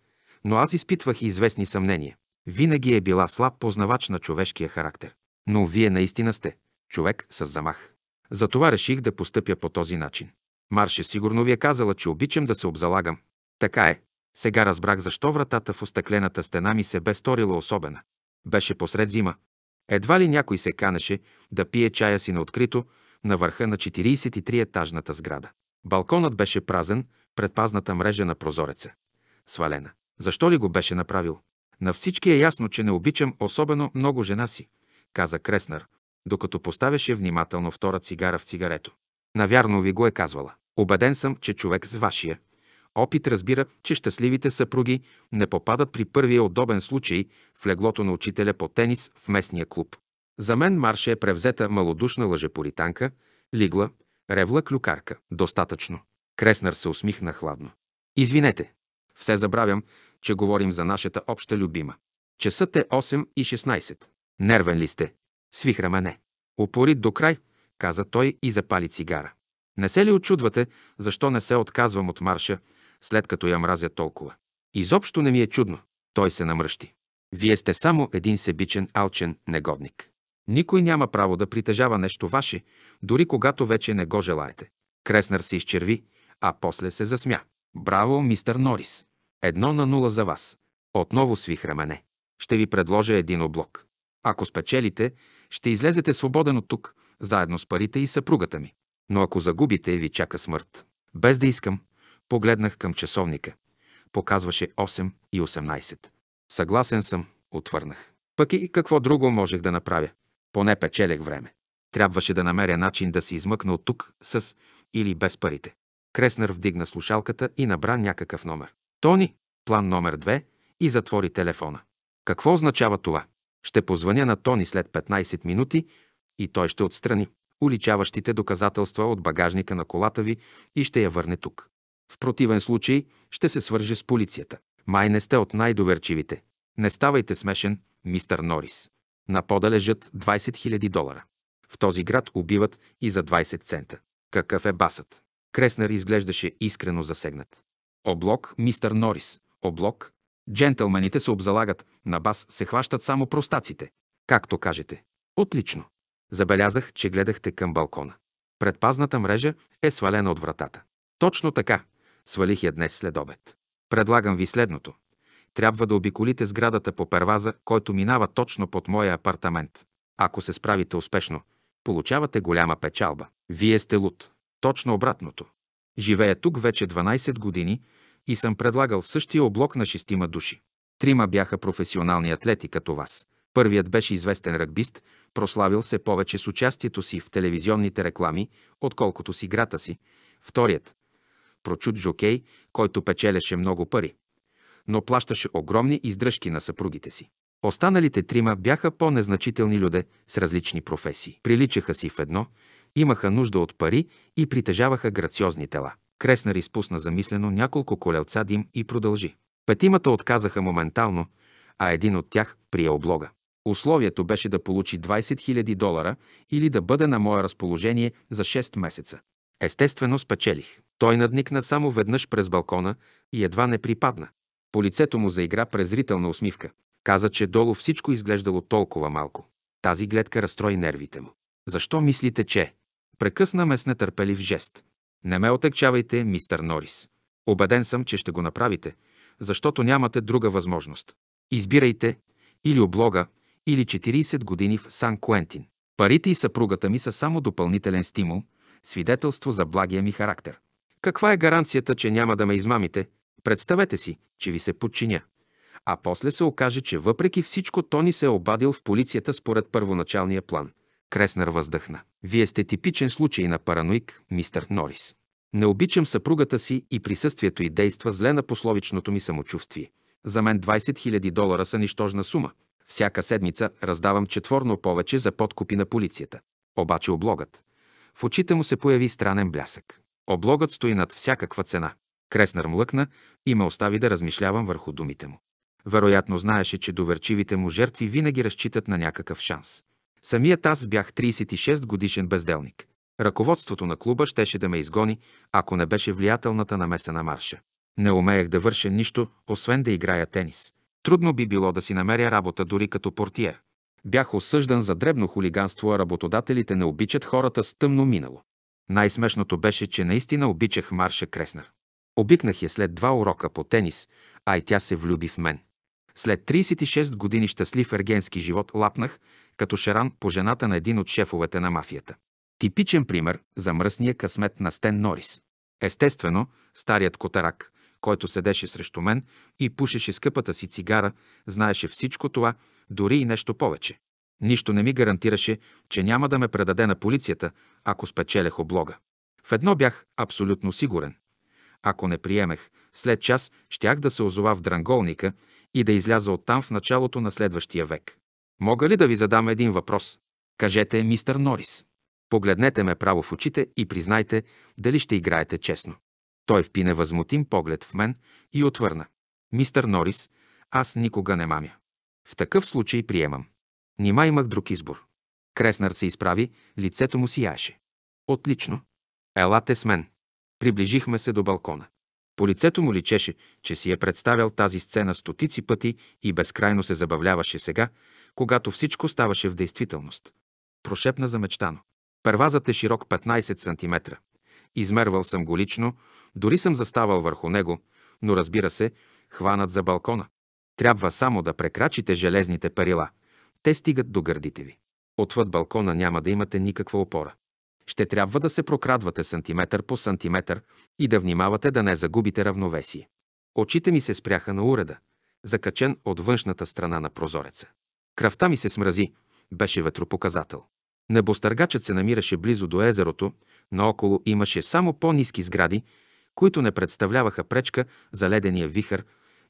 [SPEAKER 1] но аз изпитвах и известни съмнения. Винаги е била слаб познавач на човешкия характер. Но вие наистина сте човек с замах. Затова реших да постъпя по този начин. Марша сигурно ви е казала, че обичам да се обзалагам. Така е. Сега разбрах защо вратата в остъклената стена ми се бе сторила особена. Беше посред зима. Едва ли някой се канеше да пие чая си на открито на върха на 43-етажната сграда. Балконът беше празен, предпазната мрежа на прозореца. Свалена. Защо ли го беше направил? На всички е ясно, че не обичам особено много жена си, каза Креснар, докато поставяше внимателно втора цигара в цигарето. Навярно ви го е казвала. Обеден съм, че човек с вашия, опит разбира, че щастливите съпруги не попадат при първия удобен случай в леглото на учителя по тенис в местния клуб. За мен Марша е превзета малодушна лъжепоританка, лигла, ревла клюкарка. Достатъчно. Креснар се усмихна хладно. Извинете, все забравям, че говорим за нашата обща любима. Часът е 8 и 16. Нервен ли сте? Свихра мене. Опорит до край, каза той и запали цигара. Не се ли очудвате, защо не се отказвам от марша, след като я мразя толкова. Изобщо не ми е чудно. Той се намръщи. Вие сте само един себичен, алчен негодник. Никой няма право да притежава нещо ваше, дори когато вече не го желаете. Креснар се изчерви, а после се засмя. Браво, мистър Норис! Едно на нула за вас. Отново свих рамене. Ще ви предложа един облог. Ако спечелите, ще излезете свободен от тук, заедно с парите и съпругата ми. Но ако загубите, ви чака смърт. Без да искам, Погледнах към часовника. Показваше 8 и 18. Съгласен съм, отвърнах. Пък и какво друго можех да направя? Поне печелех време. Трябваше да намеря начин да се измъкна от тук с или без парите. Креснер вдигна слушалката и набра някакъв номер. Тони, план номер 2 и затвори телефона. Какво означава това? Ще позвъня на Тони след 15 минути и той ще отстрани уличаващите доказателства от багажника на колата ви и ще я върне тук. В противен случай ще се свърже с полицията. Май не сте от най-доверчивите. Не ставайте смешен, мистър Норис. На пода лежат 20 000 долара. В този град убиват и за 20 цента. Какъв е басът? Креснер изглеждаше искрено засегнат. Облок, мистър Норис. Облок. Джентълмените се обзалагат, на бас се хващат само простаците. Както кажете. Отлично. Забелязах, че гледахте към балкона. Предпазната мрежа е свалена от вратата. Точно така. Свалих я днес след обед. Предлагам ви следното. Трябва да обиколите сградата по перваза, който минава точно под моя апартамент. Ако се справите успешно, получавате голяма печалба. Вие сте луд. Точно обратното. Живея тук вече 12 години и съм предлагал същия облок на шестима души. Трима бяха професионални атлети като вас. Първият беше известен ръгбист, прославил се повече с участието си в телевизионните реклами, отколкото с играта си. Вторият прочут жокей, който печелеше много пари, но плащаше огромни издръжки на съпругите си. Останалите трима бяха по-незначителни люде с различни професии. Приличаха си в едно, имаха нужда от пари и притежаваха грациозни тела. Креснар изпусна замислено няколко колелца дим и продължи. Петимата отказаха моментално, а един от тях прие облога. Условието беше да получи 20 000 долара или да бъде на мое разположение за 6 месеца. Естествено, спечелих. Той надникна само веднъж през балкона и едва не припадна. По лицето му заигра презрителна усмивка. Каза, че долу всичко изглеждало толкова малко. Тази гледка разстрои нервите му. Защо мислите, че? Прекъсна ме с нетърпелив жест. Не ме отекчавайте, мистър Норис. Обеден съм, че ще го направите, защото нямате друга възможност. Избирайте или облога, или 40 години в Сан Куентин. Парите и съпругата ми са само допълнителен стимул, свидетелство за благия ми характер. Каква е гаранцията, че няма да ме измамите? Представете си, че ви се подчиня. А после се окаже, че въпреки всичко Тони се е обадил в полицията според първоначалния план. Креснер въздъхна. Вие сте типичен случай на параноик, мистер Норис. Не обичам съпругата си и присъствието й действа зле на пословичното ми самочувствие. За мен 20 000 долара са нищожна сума. Всяка седмица раздавам четворно повече за подкупи на полицията. Обаче облогът. В очите му се появи странен блясък. Облогът стои над всякаква цена. Креснар млъкна и ме остави да размишлявам върху думите му. Вероятно знаеше, че доверчивите му жертви винаги разчитат на някакъв шанс. Самият аз бях 36 годишен безделник. Ръководството на клуба щеше да ме изгони, ако не беше влиятелната намеса на марша. Не умеях да върша нищо, освен да играя тенис. Трудно би било да си намеря работа дори като портиер. Бях осъждан за дребно хулиганство, а работодателите не обичат хората с тъмно минало. Най-смешното беше, че наистина обичах Марша Креснер. Обикнах я след два урока по тенис, а и тя се влюби в мен. След 36 години щастлив ергенски живот лапнах, като Шаран по жената на един от шефовете на мафията. Типичен пример за мръсния късмет на Стен Норис. Естествено, старият котарак, който седеше срещу мен и пушеше скъпата си цигара, знаеше всичко това, дори и нещо повече. Нищо не ми гарантираше, че няма да ме предаде на полицията, ако спечелех облога. В едно бях абсолютно сигурен. Ако не приемех, след час щях да се озова в дранголника и да изляза оттам в началото на следващия век. Мога ли да ви задам един въпрос? Кажете, мистър Норис. Погледнете ме право в очите и признайте дали ще играете честно. Той впи невъзмутим поглед в мен и отвърна. Мистър Норис, аз никога не мамя. В такъв случай приемам. Нима имах друг избор. Креснар се изправи, лицето му сияеше. Отлично. Елате с мен. Приближихме се до балкона. По лицето му личеше, че си е представял тази сцена стотици пъти и безкрайно се забавляваше сега, когато всичко ставаше в действителност. Прошепна замечтано. Първазът е широк 15 см. Измервал съм го лично, дори съм заставал върху него, но разбира се, хванат за балкона. Трябва само да прекрачите железните парила. Те стигат до гърдите ви. Отвъд балкона няма да имате никаква опора. Ще трябва да се прокрадвате сантиметър по сантиметър и да внимавате да не загубите равновесие. Очите ми се спряха на уреда, закачен от външната страна на прозореца. Кръвта ми се смрази, беше ветропоказател. Небостъргачът се намираше близо до езерото, наоколо имаше само по-низки сгради, които не представляваха пречка за ледения вихър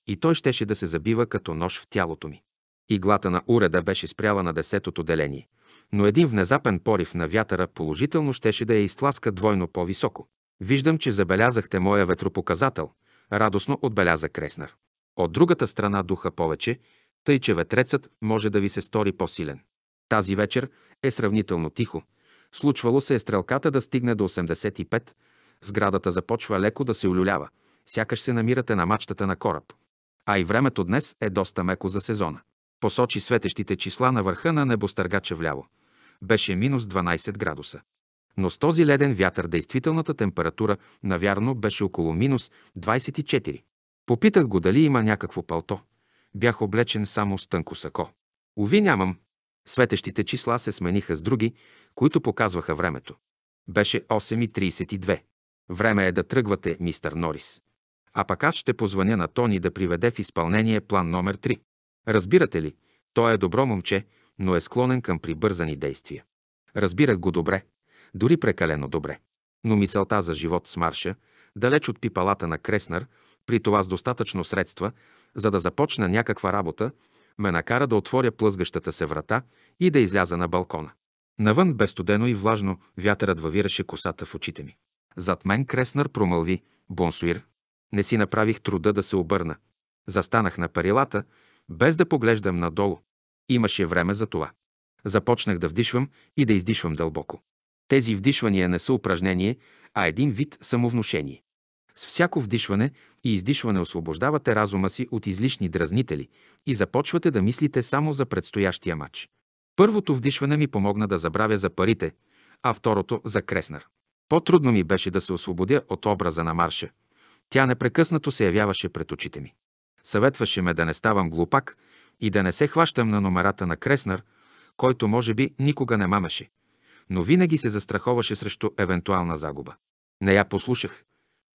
[SPEAKER 1] и той щеше да се забива като нож в тялото ми. Иглата на уреда беше спряла на десетото деление но един внезапен порив на вятъра положително щеше да я изтласка двойно по-високо. Виждам, че забелязахте моя ветропоказател, радостно отбеляза Креснар. От другата страна духа повече, тъй че ветрецът може да ви се стори по-силен. Тази вечер е сравнително тихо. Случвало се е стрелката да стигне до 85, сградата започва леко да се улюлява. сякаш се намирате на мачтата на кораб. А и времето днес е доста меко за сезона. Посочи светещите числа на върха на небостъргача вляво беше минус 12 градуса. Но с този леден вятър действителната температура, навярно, беше около минус 24. Попитах го дали има някакво палто. Бях облечен само с тънко сако. Ови нямам. Светещите числа се смениха с други, които показваха времето. Беше 8.32. Време е да тръгвате, мистър Норис. А пък аз ще позвъня на Тони да приведе в изпълнение план номер 3. Разбирате ли, той е добро момче, но е склонен към прибързани действия. Разбирах го добре, дори прекалено добре. Но мисълта за живот с марша, далеч от пипалата на Креснар, при това с достатъчно средства, за да започна някаква работа, ме накара да отворя плъзгащата се врата и да изляза на балкона. Навън бе студено и влажно, вятърът въвираше косата в очите ми. Зад мен Креснар промълви «Бонсуир». Не си направих труда да се обърна. Застанах на парилата, без да поглеждам надолу. Имаше време за това. Започнах да вдишвам и да издишвам дълбоко. Тези вдишвания не са упражнение, а един вид самовнушение. С всяко вдишване и издишване освобождавате разума си от излишни дразнители и започвате да мислите само за предстоящия матч. Първото вдишване ми помогна да забравя за парите, а второто за Креснар. По-трудно ми беше да се освободя от образа на Марша. Тя непрекъснато се явяваше пред очите ми. Съветваше ме да не ставам глупак и да не се хващам на номерата на Креснар, който може би никога не мамеше, но винаги се застраховаше срещу евентуална загуба. Не я послушах.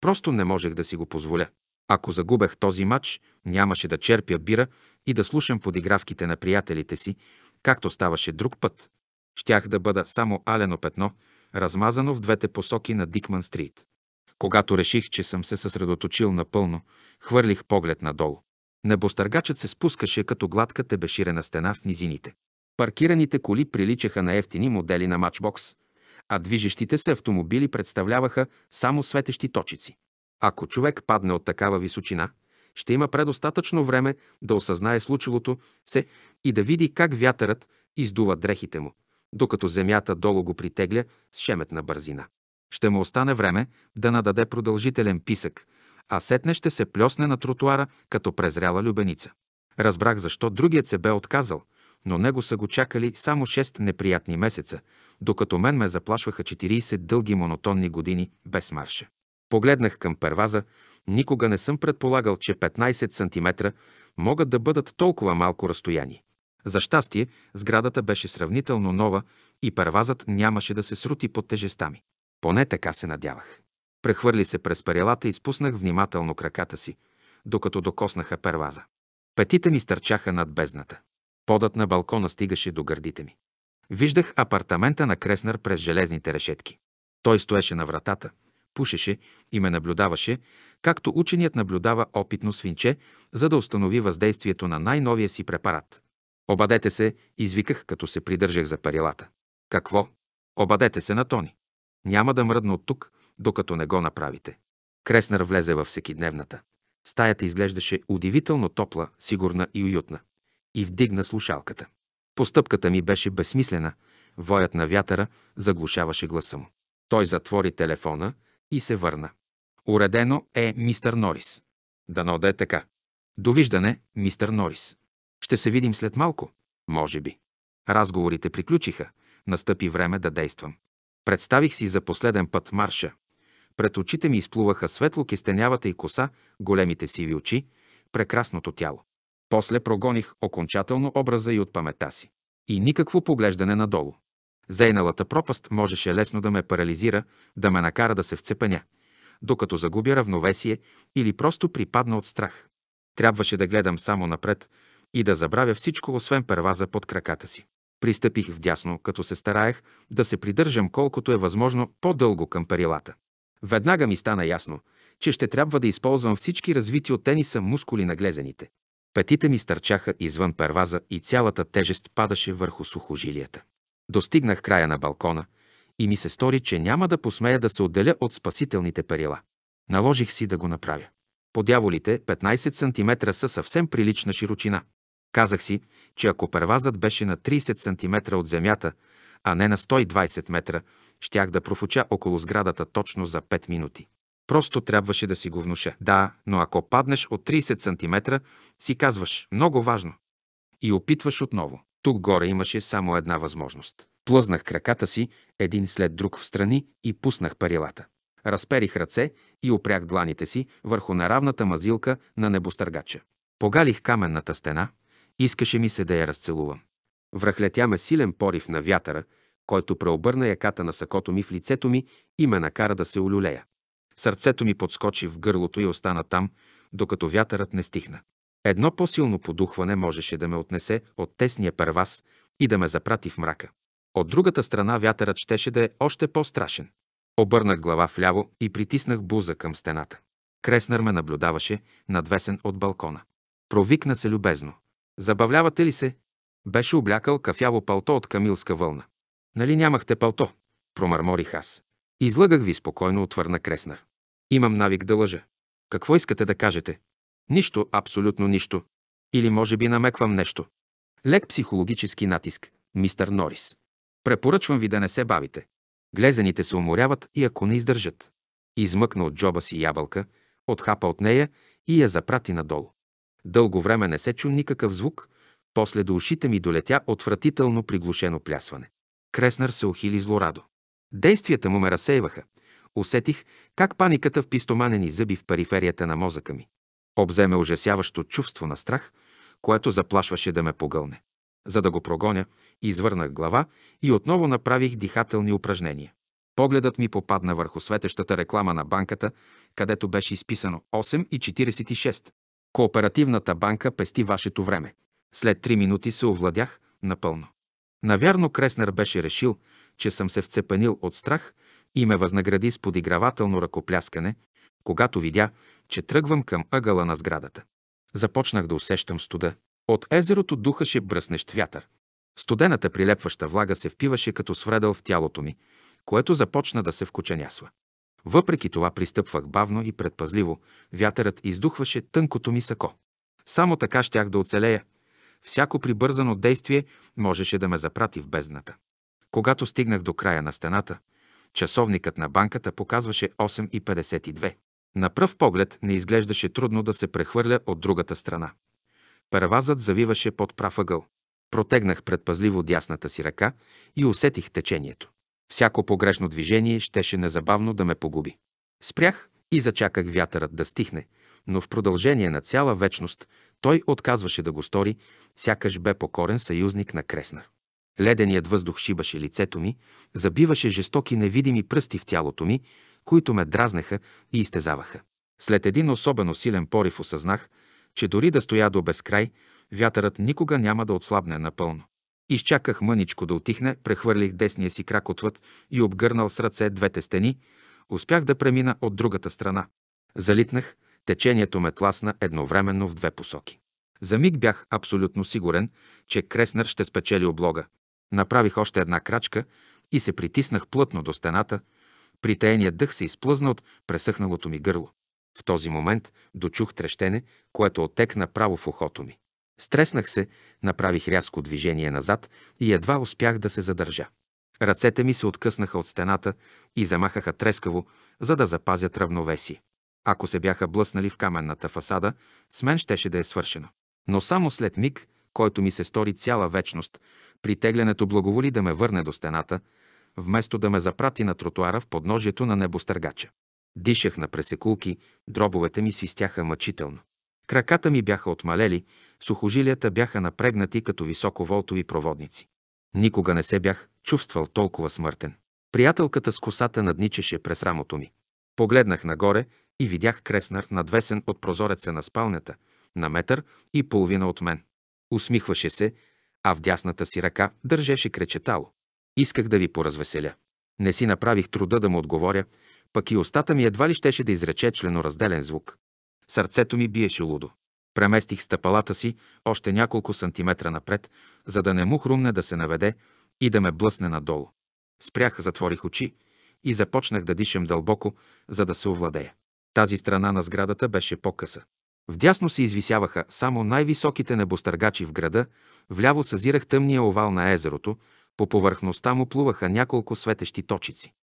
[SPEAKER 1] Просто не можех да си го позволя. Ако загубех този матч, нямаше да черпя бира и да слушам подигравките на приятелите си, както ставаше друг път. Щях да бъда само алено петно, размазано в двете посоки на Дикман Стрит. Когато реших, че съм се съсредоточил напълно, хвърлих поглед надолу. Небостъргачът се спускаше като гладка тебеширена стена в низините. Паркираните коли приличаха на ефтини модели на матчбокс, а движещите се автомобили представляваха само светещи точици. Ако човек падне от такава височина, ще има предостатъчно време да осъзнае случилото се и да види как вятърът издува дрехите му, докато земята долу го притегля с шеметна бързина. Ще му остане време да нададе продължителен писък – а сетне ще се плесне на тротуара като презряла любеница. Разбрах защо другият се бе отказал, но него са го чакали само 6 неприятни месеца, докато мен ме заплашваха 40 дълги монотонни години без марша. Погледнах към перваза, никога не съм предполагал, че 15 см могат да бъдат толкова малко разстояние. За щастие, сградата беше сравнително нова и първазът нямаше да се срути под тежеста ми. Поне така се надявах. Прехвърли се през перелата и спуснах внимателно краката си, докато докоснаха перваза. Петите ми стърчаха над бездната. Подът на балкона стигаше до гърдите ми. Виждах апартамента на Креснар през железните решетки. Той стоеше на вратата, пушеше и ме наблюдаваше, както ученият наблюдава опитно свинче, за да установи въздействието на най-новия си препарат. Обадете се, извиках, като се придържах за перилата. Какво? Обадете се на Тони. Няма да мръдна от тук, докато не го направите. Креснер влезе във всекидневната. Стаята изглеждаше удивително топла, сигурна и уютна. И вдигна слушалката. Постъпката ми беше безсмислена, воят на вятъра заглушаваше гласа му. Той затвори телефона и се върна. Уредено е мистър Норис. Дано да е така. Довиждане, мистър Норис. Ще се видим след малко, може би. Разговорите приключиха. Настъпи време да действам. Представих си за последен път марша, пред очите ми изплуваха светло кистенявата и коса, големите сиви очи, прекрасното тяло. После прогоних окончателно образа и от памета си. И никакво поглеждане надолу. Зейналата пропаст можеше лесно да ме парализира, да ме накара да се вцепеня, докато загубя равновесие или просто припадна от страх. Трябваше да гледам само напред и да забравя всичко, освен перваза под краката си. Пристъпих вдясно, като се стараях да се придържам колкото е възможно по-дълго към перилата. Веднага ми стана ясно, че ще трябва да използвам всички развити от тениса мускули на глезените. Петите ми стърчаха извън перваза и цялата тежест падаше върху сухожилията. Достигнах края на балкона и ми се стори, че няма да посмея да се отделя от спасителните перила. Наложих си да го направя. По дяволите 15 см са съвсем прилична широчина. Казах си, че ако первазът беше на 30 см от земята, а не на 120 метра, щях да профуча около сградата точно за 5 минути. Просто трябваше да си го внуша. Да, но ако паднеш от 30 см, си казваш много важно. И опитваш отново. Тук горе имаше само една възможност. Плъзнах краката си един след друг в страни и пуснах парилата. Разперих ръце и опрях дланите си върху наравната мазилка на небостъргача. Погалих каменната стена, искаше ми се да я разцелувам. Връхлетя ме силен порив на вятъра, който преобърна яката на сакото ми в лицето ми и ме накара да се олюлея. Сърцето ми подскочи в гърлото и остана там, докато вятърът не стихна. Едно по-силно подухване можеше да ме отнесе от тесния первас и да ме запрати в мрака. От другата страна вятърът щеше да е още по-страшен. Обърнах глава вляво и притиснах буза към стената. Креснар ме наблюдаваше, надвесен от балкона. Провикна се любезно. Забавлявате ли се? Беше облякал кафяво палто от камилска вълна. Нали нямахте палто? Промърморих аз. Излъгах ви спокойно, отвърна Креснар. Имам навик да лъжа. Какво искате да кажете? Нищо, абсолютно нищо. Или може би намеквам нещо. Лек психологически натиск, мистър Норис. Препоръчвам ви да не се бавите. Глезените се уморяват и ако не издържат. Измъкна от джоба си ябълка, отхапа от нея и я запрати надолу. Дълго време не се чу никакъв звук, после до ушите ми долетя отвратително приглушено плясване. Креснар се ухили злорадо. Действията му ме разсейваха. Усетих как паниката в пистоманени зъби в периферията на мозъка ми. Обземе ужасяващо чувство на страх, което заплашваше да ме погълне. За да го прогоня, извърнах глава и отново направих дихателни упражнения. Погледът ми попадна върху светещата реклама на банката, където беше изписано 8,46. Кооперативната банка пести вашето време. След 3 минути се овладях напълно. Навярно Креснер беше решил, че съм се вцепенил от страх и ме възнагради с подигравателно ръкопляскане, когато видя, че тръгвам към ъгъла на сградата. Започнах да усещам студа. От езерото духаше бръснещ вятър. Студената прилепваща влага се впиваше като свредъл в тялото ми, което започна да се вкоченясва. Въпреки това пристъпвах бавно и предпазливо, вятърът издухваше тънкото ми сако. Само така щях да оцелея. Всяко прибързано действие можеше да ме запрати в бездната. Когато стигнах до края на стената, часовникът на банката показваше 8,52. На пръв поглед не изглеждаше трудно да се прехвърля от другата страна. Паравазът завиваше под прав ъгъл. Протегнах предпазливо дясната си ръка и усетих течението. Всяко погрешно движение щеше незабавно да ме погуби. Спрях и зачаках вятърът да стихне, но в продължение на цяла вечност той отказваше да го стори, сякаш бе покорен съюзник на креснар. Леденият въздух шибаше лицето ми, забиваше жестоки невидими пръсти в тялото ми, които ме дразнеха и изтезаваха. След един особено силен порив осъзнах, че дори да стоя до безкрай, вятърът никога няма да отслабне напълно. Изчаках мъничко да отихне, прехвърлих десния си крак отвъд и обгърнал с ръце двете стени, успях да премина от другата страна. Залитнах, Течението ме тласна едновременно в две посоки. За миг бях абсолютно сигурен, че Креснер ще спечели облога. Направих още една крачка и се притиснах плътно до стената. Притееният дъх се изплъзна от пресъхналото ми гърло. В този момент дочух трещене, което отекна право в ухото ми. Стреснах се, направих рязко движение назад и едва успях да се задържа. Ръцете ми се откъснаха от стената и замахаха трескаво, за да запазят равновесие. Ако се бяха блъснали в каменната фасада, с мен щеше да е свършено. Но само след миг, който ми се стори цяла вечност, притеглянето благоволи да ме върне до стената, вместо да ме запрати на тротуара в подножието на небостъргача. Дишах на пресекулки, дробовете ми свистяха мъчително. Краката ми бяха отмалели, сухожилията бяха напрегнати като високоволтови проводници. Никога не се бях чувствал толкова смъртен. Приятелката с косата надничеше през рамото ми. Погледнах нагоре и видях Креснар надвесен от прозореца на спалнята, на метър и половина от мен. Усмихваше се, а в дясната си ръка държеше кречетало. Исках да ви поразвеселя. Не си направих труда да му отговоря, пък и устата ми едва ли щеше да изрече членоразделен звук. Сърцето ми биеше лудо. Преместих стъпалата си още няколко сантиметра напред, за да не му хрумне да се наведе и да ме блъсне надолу. Спрях, затворих очи и започнах да дишам дълбоко, за да се овладея. Тази страна на сградата беше по-къса. Вдясно се извисяваха само най-високите небостъргачи в града, вляво съзирах тъмния овал на езерото, по повърхността му плуваха няколко светещи точици.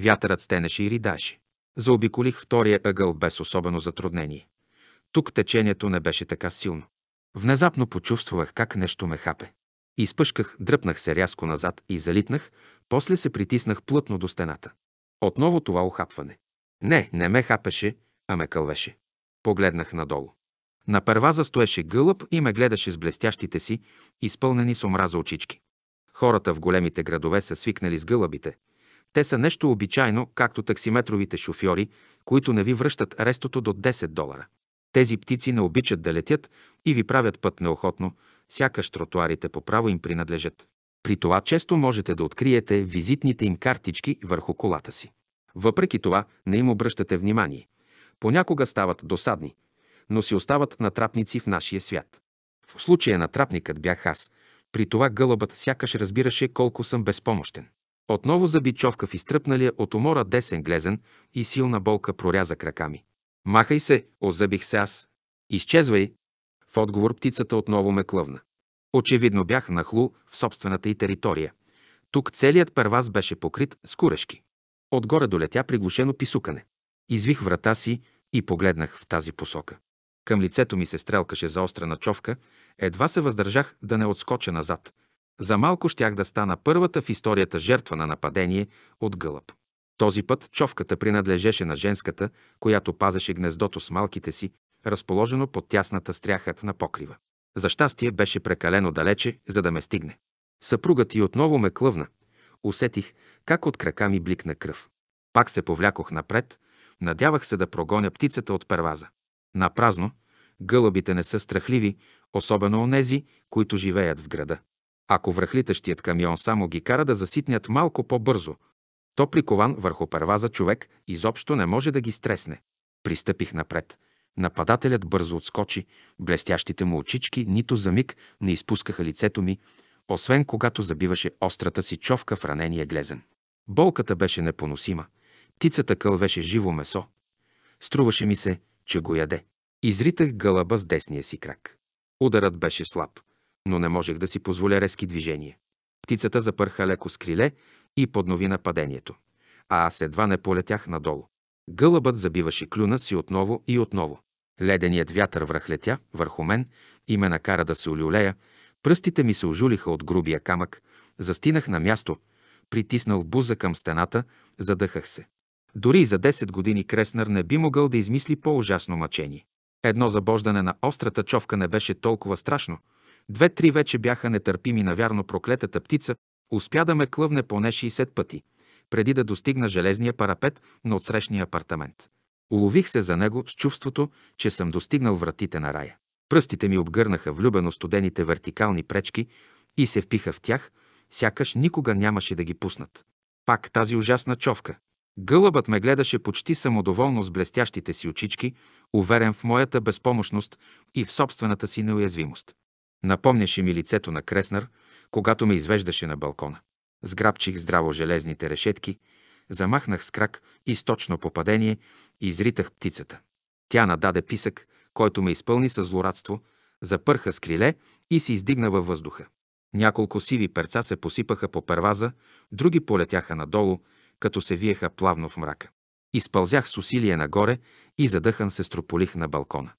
[SPEAKER 1] Вятърът стенеше и ридаеше. Заобиколих втория ъгъл без особено затруднение. Тук течението не беше така силно. Внезапно почувствах как нещо ме хапе. Изпъшках, дръпнах се рязко назад и залитнах, после се притиснах плътно до стената. Отново това охапване. Не, не ме хапеше, а ме кълвеше. Погледнах надолу. На първа стоеше гълъб и ме гледаше с блестящите си, изпълнени с омраза очички. Хората в големите градове са свикнали с гълъбите. Те са нещо обичайно, както таксиметровите шофьори, които не ви връщат рестото до 10 долара. Тези птици не обичат да летят и ви правят път неохотно, сякаш тротуарите по право им принадлежат. При това често можете да откриете визитните им картички върху колата си. Въпреки това, не им обръщате внимание. Понякога стават досадни, но си остават натрапници в нашия свят. В случая на трапникът бях аз. При това гълъбът сякаш разбираше колко съм безпомощен. Отново за бичовка в изтръпналия от умора десен глезен и силна болка проряза крака ми. Махай се, озъбих се аз. Изчезвай. В отговор птицата отново ме клъвна. Очевидно бях нахлу в собствената й територия. Тук целият перваз беше покрит с курешки. Отгоре долетя приглушено писукане. Извих врата си и погледнах в тази посока. Към лицето ми се стрелкаше заострена човка, едва се въздържах да не отскоча назад. За малко щях да стана първата в историята жертва на нападение от гълъб. Този път човката принадлежеше на женската, която пазеше гнездото с малките си, разположено под тясната стряхът на покрива. За щастие беше прекалено далече, за да ме стигне. Съпругът и отново ме клъвна, усетих как от крака ми бликна кръв. Пак се повлякох напред, надявах се да прогоня птицата от перваза. На празно, гълъбите не са страхливи, особено онези, които живеят в града. Ако връхлитащият камион само ги кара да заситнят малко по-бързо, то прикован върху перваза човек изобщо не може да ги стресне. Пристъпих напред. Нападателят бързо отскочи, блестящите му очички нито за миг не изпускаха лицето ми, освен когато забиваше острата си човка в ранения глезен. Болката беше непоносима. Птицата кълвеше живо месо. Струваше ми се, че го яде. Изритах гълъба с десния си крак. Ударът беше слаб, но не можех да си позволя резки движения. Птицата запърха леко с криле и поднови нападението, а аз едва не полетях надолу. Гълъбът забиваше клюна си отново и отново. Леденият вятър връхлетя върху мен и ме накара да се олюлея, Пръстите ми се ожулиха от грубия камък, застинах на място, притиснал буза към стената, задъхах се. Дори и за 10 години Креснер не би могъл да измисли по-ужасно мъчение. Едно забождане на острата човка не беше толкова страшно. Две-три вече бяха нетърпими навярно проклетата птица, успя да ме клъвне поне 60 пъти, преди да достигна железния парапет на отсрещния апартамент. Улових се за него с чувството, че съм достигнал вратите на рая. Пръстите ми обгърнаха влюбено студените вертикални пречки и се впиха в тях, сякаш никога нямаше да ги пуснат. Пак тази ужасна човка. Гълъбът ме гледаше почти самодоволно с блестящите си очички, уверен в моята безпомощност и в собствената си неуязвимост. Напомняше ми лицето на Креснар, когато ме извеждаше на балкона. Сграбчих здраво железните решетки, замахнах с крак и с точно попадение изритах птицата. Тя нададе писък, който ме изпълни с злорадство, запърха с криле и се издигна във въздуха. Няколко сиви перца се посипаха по перваза, други полетяха надолу, като се виеха плавно в мрака. Изпълзях с усилие нагоре и задъхан се строполих на балкона.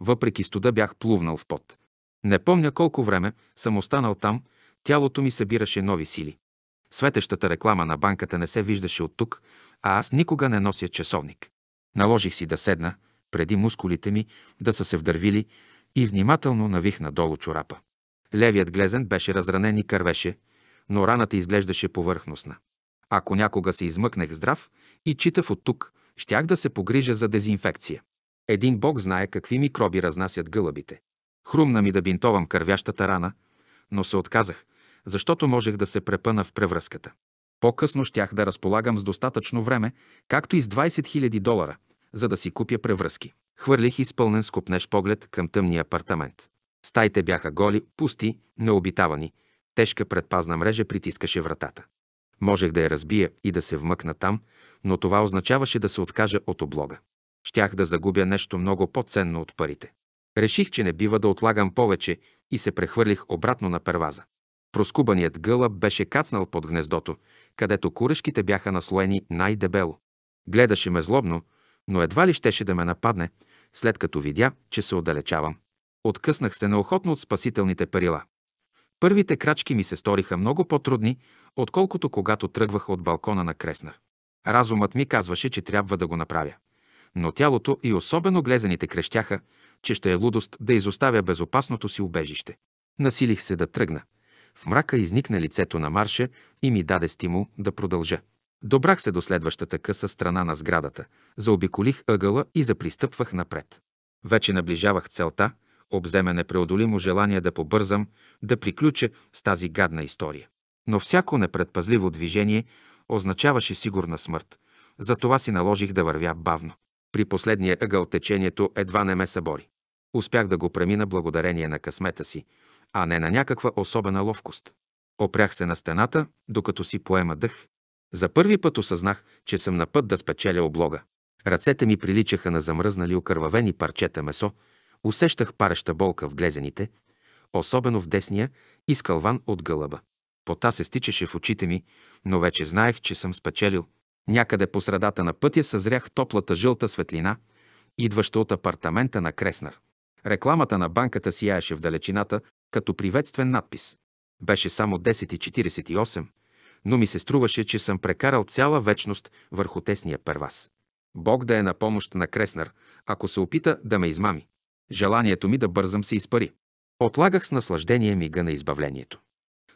[SPEAKER 1] Въпреки студа бях плувнал в пот. Не помня колко време съм останал там, тялото ми събираше нови сили. Светещата реклама на банката не се виждаше от тук, а аз никога не нося часовник. Наложих си да седна, преди мускулите ми да са се вдървили и внимателно навих надолу чорапа. Левият глезен беше разранен и кървеше, но раната изглеждаше повърхностна. Ако някога се измъкнах здрав и читав от тук, щях да се погрижа за дезинфекция. Един бог знае какви микроби разнасят гълъбите. Хрумна ми да бинтовам кървящата рана, но се отказах, защото можех да се препъна в превръзката. По-късно щях да разполагам с достатъчно време, както и с 20 000 долара – за да си купя превръзки. Хвърлих изпълнен скупнеш поглед към тъмния апартамент. Стаите бяха голи, пусти, необитавани. Тежка предпазна мрежа притискаше вратата. Можех да я разбия и да се вмъкна там, но това означаваше да се откажа от облога. Щях да загубя нещо много по-ценно от парите. Реших, че не бива да отлагам повече и се прехвърлих обратно на перваза. Проскубаният гълъб беше кацнал под гнездото, където курешките бяха наслоени най-дебело. Гледаше ме злобно, но едва ли щеше да ме нападне, след като видя, че се отдалечавам. Откъснах се неохотно от спасителните парила. Първите крачки ми се сториха много по-трудни, отколкото когато тръгвах от балкона на креснар. Разумът ми казваше, че трябва да го направя. Но тялото и особено глезените крещяха, че ще е лудост да изоставя безопасното си убежище. Насилих се да тръгна. В мрака изникна лицето на Марша и ми даде стимул да продължа. Добрах се до следващата къса страна на сградата, заобиколих ъгъла и запристъпвах напред. Вече наближавах целта, обземе непреодолимо желание да побързам, да приключа с тази гадна история. Но всяко непредпазливо движение означаваше сигурна смърт. Затова си наложих да вървя бавно. При последния ъгъл течението едва не ме събори. Успях да го премина благодарение на късмета си, а не на някаква особена ловкост. Опрях се на стената, докато си поема дъх, за първи път осъзнах, че съм на път да спечеля облога. Ръцете ми приличаха на замръзнали окървавени парчета месо, усещах пареща болка в глезените, особено в десния и скалван от гълъба. Пота се стичаше в очите ми, но вече знаех, че съм спечелил. Някъде по средата на пътя съзрях топлата жълта светлина, идваща от апартамента на Креснар. Рекламата на банката сияеше в далечината като приветствен надпис. Беше само 10.48 но ми се струваше, че съм прекарал цяла вечност върху тесния первас. Бог да е на помощ на Креснар, ако се опита да ме измами. Желанието ми да бързам се изпари. Отлагах с наслаждение мига на избавлението.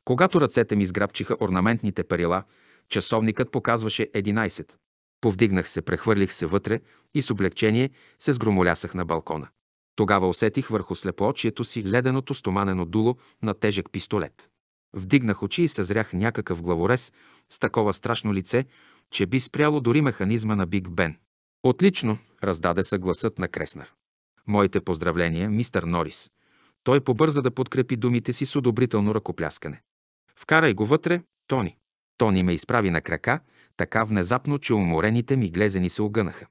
[SPEAKER 1] Когато ръцете ми сграбчиха орнаментните парила, часовникът показваше 11. Повдигнах се, прехвърлих се вътре и с облегчение се сгромолясах на балкона. Тогава усетих върху слепоочието си леденото стоманено дуло на тежък пистолет. Вдигнах очи и съзрях някакъв главорез с такова страшно лице, че би спряло дори механизма на Биг Бен. Отлично, раздаде се гласът на Креснар. Моите поздравления, мистър Норис. Той побърза да подкрепи думите си с одобрително ръкопляскане. Вкарай го вътре, Тони. Тони ме изправи на крака, така внезапно, че уморените ми глезени се огънаха.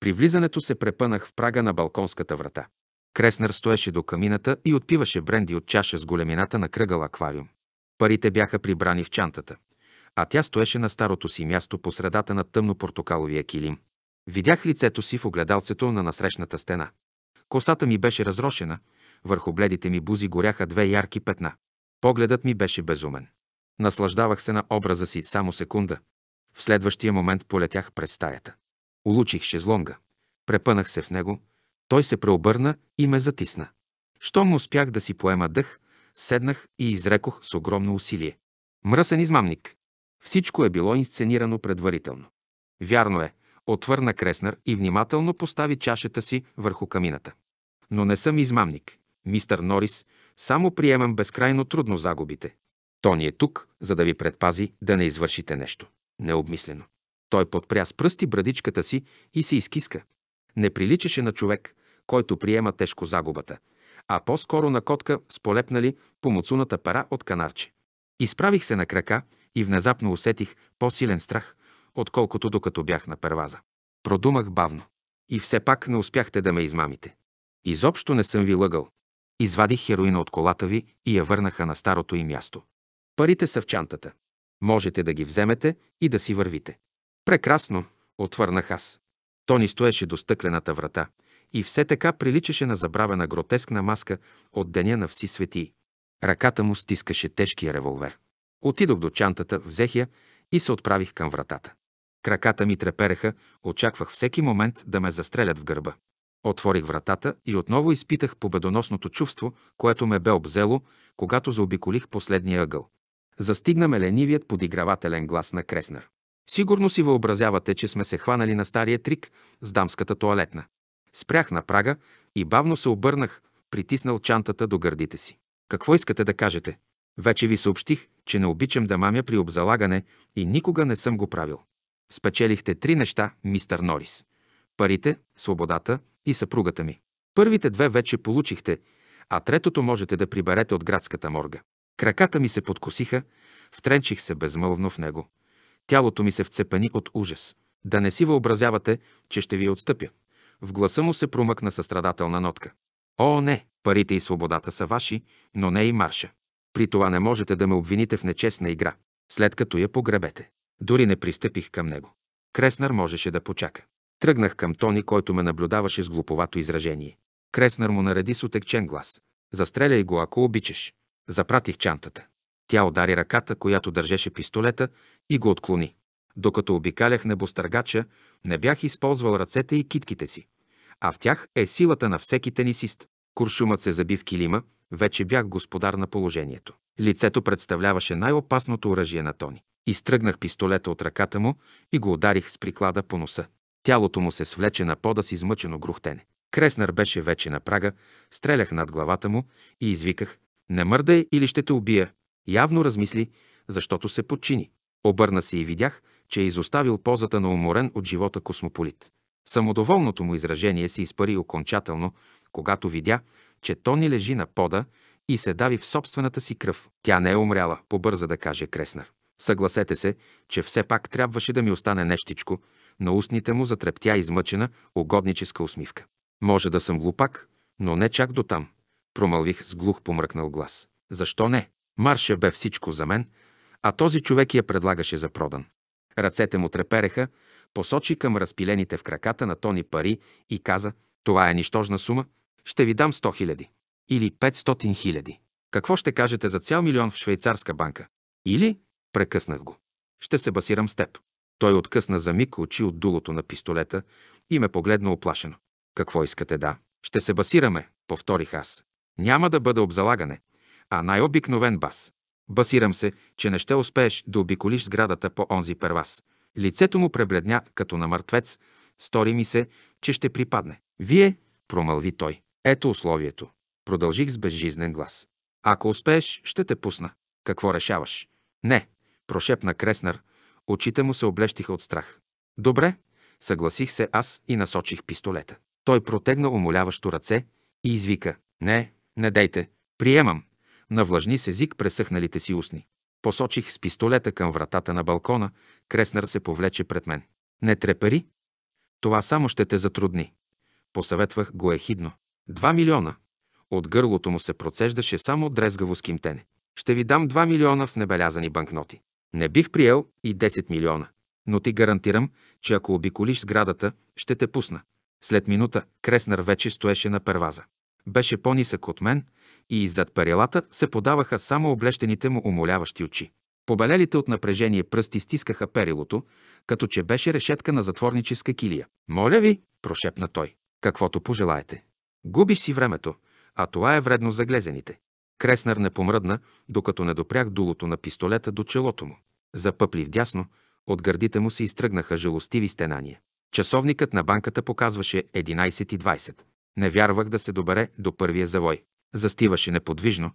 [SPEAKER 1] При влизането се препънах в прага на балконската врата. Креснер стоеше до камината и отпиваше бренди от чаша с големината на кръгъл аквариум. Парите бяха прибрани в чантата, а тя стоеше на старото си място по средата на тъмно-портокаловия килим. Видях лицето си в огледалцето на насрещната стена. Косата ми беше разрошена, върху бледите ми бузи горяха две ярки петна. Погледът ми беше безумен. Наслаждавах се на образа си само секунда. В следващия момент полетях през стаята. Улучих шезлонга. Препънах се в него. Той се преобърна и ме затисна. Щом успях да си поема дъх, Седнах и изрекох с огромно усилие. Мръсен измамник. Всичко е било инсценирано предварително. Вярно е, отвърна Креснар и внимателно постави чашата си върху камината. Но не съм измамник, мистър Норис, само приемам безкрайно трудно загубите. То ни е тук, за да ви предпази да не извършите нещо. Необмислено. Той подпря с пръсти брадичката си и се изкиска. Не приличаше на човек, който приема тежко загубата, а по-скоро на котка с полепнали по муцуната пара от канарче. Изправих се на крака и внезапно усетих по-силен страх, отколкото докато бях на перваза. Продумах бавно. И все пак не успяхте да ме измамите. Изобщо не съм ви лъгал. Извадих хероина от колата ви и я върнаха на старото им място. Парите са в чантата. Можете да ги вземете и да си вървите. Прекрасно, отвърнах аз. Тони стоеше до стъклената врата и все така приличаше на забравена гротескна маска от деня на Вси свети. Ръката му стискаше тежкия револвер. Отидох до чантата, взех я и се отправих към вратата. Краката ми трепереха, очаквах всеки момент да ме застрелят в гърба. Отворих вратата и отново изпитах победоносното чувство, което ме бе обзело, когато заобиколих последния ъгъл. Застигна ме ленивият подигравателен глас на Креснер. Сигурно си въобразявате, че сме се хванали на стария трик с дамската туалетна. Спрях на прага и бавно се обърнах, притиснал чантата до гърдите си. Какво искате да кажете? Вече ви съобщих, че не обичам да мамя при обзалагане и никога не съм го правил. Спечелихте три неща, мистър Норис. Парите, свободата и съпругата ми. Първите две вече получихте, а третото можете да приберете от градската морга. Краката ми се подкосиха, втренчих се безмълвно в него. Тялото ми се вцепени от ужас. Да не си въобразявате, че ще ви отстъпя. В гласа му се промъкна състрадателна нотка. О, не! Парите и свободата са ваши, но не и марша. При това не можете да ме обвините в нечестна игра, след като я погребете. Дори не пристъпих към него. Креснар можеше да почака. Тръгнах към Тони, който ме наблюдаваше с глуповато изражение. Креснар му нареди с отекчен глас. Застреляй го, ако обичаш. Запратих чантата. Тя удари ръката, която държеше пистолета, и го отклони. Докато обикалях небостъргача, не бях използвал ръцете и китките си, а в тях е силата на всеки тенисист. Куршумът се заби в килима, вече бях господар на положението. Лицето представляваше най-опасното оръжие на Тони. Изтръгнах пистолета от ръката му и го ударих с приклада по носа. Тялото му се свлече на пода с измъчено грухтене. Креснар беше вече на прага, стрелях над главата му и извиках «Не мърдай или ще те убия!» Явно размисли, защото се подчини. Обърна се и видях, че е изоставил позата на уморен от живота космополит. Самодоволното му изражение се изпари окончателно, когато видя, че Тони лежи на пода и се дави в собствената си кръв. Тя не е умряла, побърза да каже Креснар. Съгласете се, че все пак трябваше да ми остане нещичко, на устните му затрептя измъчена, угодническа усмивка. Може да съм глупак, но не чак до там, промълвих с глух помръкнал глас. Защо не? Марша бе всичко за мен, а този човек я предлагаше за продан. Ръцете му трепереха, посочи към разпилените в краката на Тони пари и каза «Това е нищожна сума, ще ви дам 100 хиляди» или 500 хиляди. Какво ще кажете за цял милион в швейцарска банка? Или прекъснах го. Ще се басирам с теб. Той откъсна за миг очи от дулото на пистолета и ме погледна оплашено. Какво искате да? Ще се басираме, повторих аз. Няма да бъде обзалагане, а най-обикновен бас. Басирам се, че не ще успееш да обиколиш сградата по онзи первас. Лицето му пребледня като на мъртвец. Стори ми се, че ще припадне. Вие, промълви той. Ето условието. Продължих с безжизнен глас. Ако успееш, ще те пусна. Какво решаваш? Не, прошепна Креснар. Очите му се облещиха от страх. Добре, съгласих се аз и насочих пистолета. Той протегна умоляващо ръце и извика. Не, не дейте, приемам навлажни с език пресъхналите си устни. Посочих с пистолета към вратата на балкона, Креснер се повлече пред мен. Не трепери, това само ще те затрудни. Посъветвах го ехидно. Два милиона. От гърлото му се процеждаше само дрезгаво скимтене. Ще ви дам 2 милиона в небелязани банкноти. Не бих приел и 10 милиона. Но ти гарантирам, че ако обиколиш сградата, ще те пусна. След минута Креснер вече стоеше на перваза. Беше по-нисък от мен, и иззад парелата се подаваха само облещените му умоляващи очи. Побелелите от напрежение пръсти стискаха перилото, като че беше решетка на затворническа килия. «Моля ви!» – прошепна той. «Каквото пожелаете. Губиш си времето, а това е вредно за глезените». Креснар не помръдна, докато не допрях дулото на пистолета до челото му. Запъпли вдясно, от гърдите му се изтръгнаха жалостиви стенания. Часовникът на банката показваше 11.20. Не вярвах да се добере до първия завой. Застиваше неподвижно,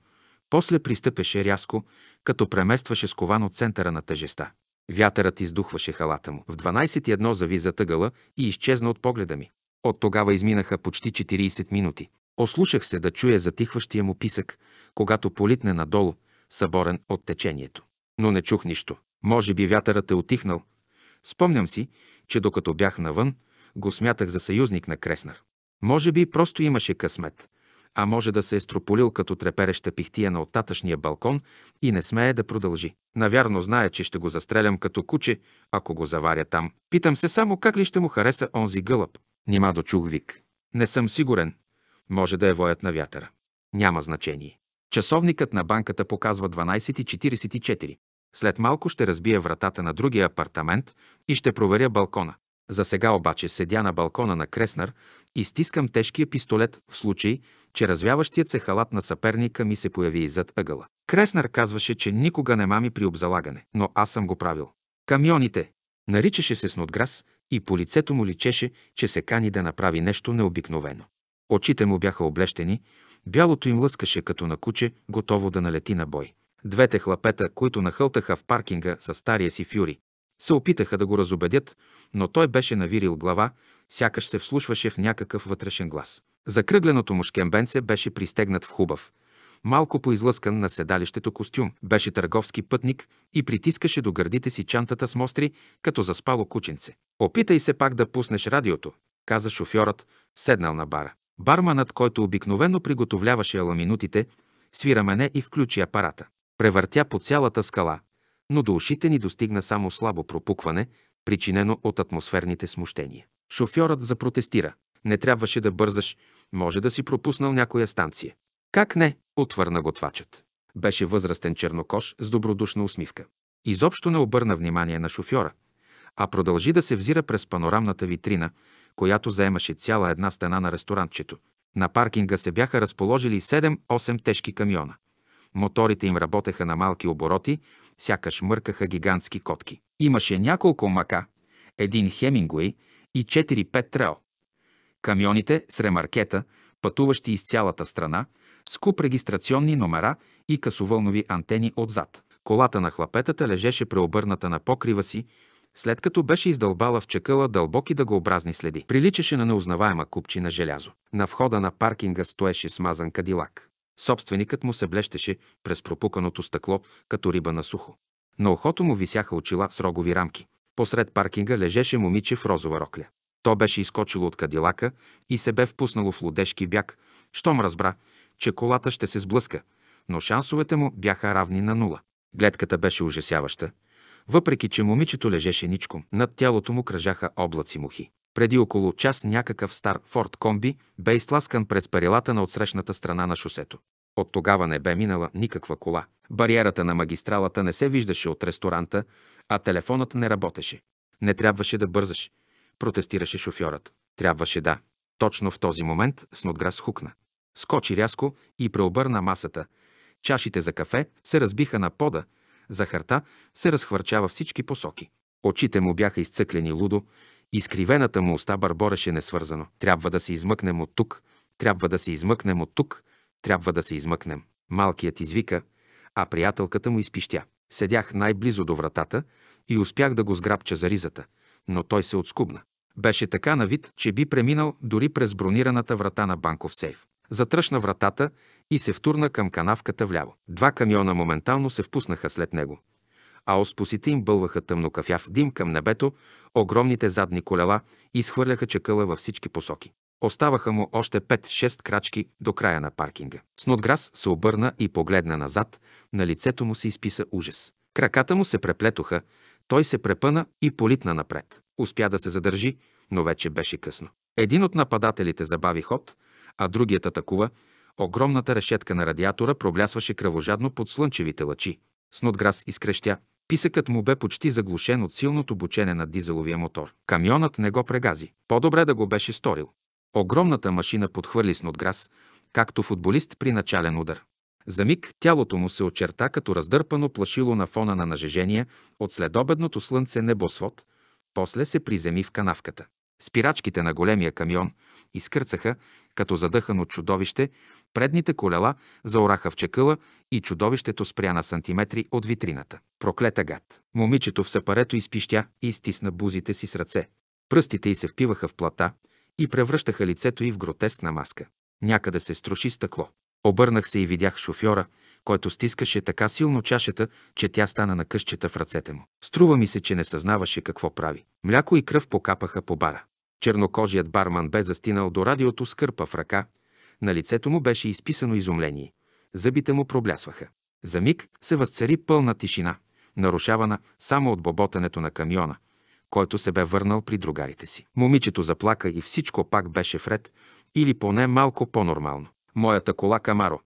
[SPEAKER 1] после пристъпеше рязко, като преместваше скован от центъра на тежеста. Вятърът издухваше халата му. В 12.1 завиза тъгъла и изчезна от погледа ми. От тогава изминаха почти 40 минути. Ослушах се да чуя затихващия му писък, когато политне надолу, съборен от течението. Но не чух нищо. Може би вятърът е отихнал. Спомням си, че докато бях навън, го смятах за съюзник на Креснар. Може би просто имаше късмет а може да се е строполил като трепереща пихтия на оттатъчния балкон и не смее да продължи. Навярно знае, че ще го застрелям като куче, ако го заваря там. Питам се само как ли ще му хареса онзи гълъб. Нима дочух вик. Не съм сигурен. Може да е воят на вятъра. Няма значение. Часовникът на банката показва 12.44. След малко ще разбия вратата на другия апартамент и ще проверя балкона. За сега обаче седя на балкона на Креснар и стискам тежкия пистолет в случай, че развяващият се халат на съперника ми се появи зад ъгъла. Креснар казваше, че никога не мами при обзалагане, но аз съм го правил. Камионите! Наричаше се Снодграс и по лицето му личеше, че се кани да направи нещо необикновено. Очите му бяха облещени, бялото им лъскаше като на куче, готово да налети на бой. Двете хлапета, които нахълтаха в паркинга с стария си фюри, се опитаха да го разобедят, но той беше навирил глава, сякаш се вслушваше в някакъв вътрешен глас. Закръгленото му шкембенце беше пристегнат в хубав, малко поизлъскан на седалището костюм. Беше търговски пътник и притискаше до гърдите си чантата с мостри, като заспало кученце. Опитай се пак да пуснеш радиото, каза шофьорът, седнал на бара. Барманът, който обикновено приготовляваше аламинутите, свира мене и включи апарата. Превъртя по цялата скала, но до ушите ни достигна само слабо пропукване, причинено от атмосферните смущения. Шофьорът запротестира. Не трябваше да бързаш, може да си пропуснал някоя станция. Как не? отвърна готвачът. Беше възрастен чернокош с добродушна усмивка. Изобщо не обърна внимание на шофьора, а продължи да се взира през панорамната витрина, която заемаше цяла една стена на ресторантчето. На паркинга се бяха разположили 7-8 тежки камиона. Моторите им работеха на малки обороти, сякаш мъркаха гигантски котки. Имаше няколко мака, един Хемингуей и 4-5 Трео камионите с ремаркета, пътуващи из цялата страна, с куп регистрационни номера и късовълнови антени отзад. Колата на хлапетата лежеше преобърната на покрива си, след като беше издълбала в чекъла дълбоки дъгообразни следи. Приличаше на неузнаваема купчина желязо. На входа на паркинга стоеше смазан кадилак. Собственикът му се блещеше през пропуканото стъкло, като риба на сухо. На ухото му висяха очила с рогови рамки. Посред паркинга лежеше момиче в розова рокля. То беше изкочило от кадилака и се бе впуснало в лудежки бяг, щом разбра, че колата ще се сблъска, но шансовете му бяха равни на нула. Гледката беше ужасяваща, въпреки че момичето лежеше ничко, над тялото му кръжаха облаци мухи. Преди около час някакъв стар Форд Комби бе изтласкан през парилата на отсрещната страна на шосето. От тогава не бе минала никаква кола. Бариерата на магистралата не се виждаше от ресторанта, а телефонът не работеше. Не трябваше да бързаш протестираше шофьорът. Трябваше да. Точно в този момент Снотграс хукна. Скочи рязко и преобърна масата. Чашите за кафе се разбиха на пода, захарта се разхвърча във всички посоки. Очите му бяха изцъклени лудо, изкривената му уста бърбореше несвързано. Трябва да се измъкнем от тук, трябва да се измъкнем от тук, трябва да се измъкнем. Малкият извика, а приятелката му изпищя. Седях най-близо до вратата и успях да го сграбча за ризата, но той се отскубна. Беше така на вид, че би преминал дори през бронираната врата на банков сейф. Затръшна вратата и се втурна към канавката вляво. Два камиона моментално се впуснаха след него, а оспосите им бълваха тъмнокафяв дим към небето, огромните задни колела изхвърляха чакъла във всички посоки. Оставаха му още 5-6 крачки до края на паркинга. Снодграс се обърна и погледна назад, на лицето му се изписа ужас. Краката му се преплетоха, той се препъна и политна напред. Успя да се задържи, но вече беше късно. Един от нападателите забави ход, а другият атакува. Огромната решетка на радиатора проблясваше кръвожадно под слънчевите лъчи. Снодграс изкрещя. Писъкът му бе почти заглушен от силното бучене на дизеловия мотор. Камионът не го прегази. По-добре да го беше сторил. Огромната машина подхвърли Снодграс, както футболист при начален удар. За миг тялото му се очерта като раздърпано плашило на фона на нажежение от следобедното слънце небосвод, после се приземи в канавката. Спирачките на големия камион изкърцаха, като задъхано чудовище, предните колела заораха в чекъла и чудовището спря на сантиметри от витрината. Проклета гад! Момичето в сапарето изпищя и стисна бузите си с ръце. Пръстите й се впиваха в плата и превръщаха лицето й в гротескна маска. Някъде се струши стъкло. Обърнах се и видях шофьора, който стискаше така силно чашата, че тя стана на къщета в ръцете му. Струва ми се, че не съзнаваше какво прави. Мляко и кръв покапаха по бара. Чернокожият барман бе застинал до радиото с кърпа в ръка. На лицето му беше изписано изумление. Зъбите му проблясваха. За миг се възцари пълна тишина, нарушавана само от боботането на камиона, който се бе върнал при другарите си. Момичето заплака и всичко пак беше вред, или поне малко по-нормално. Моята кола Камаро,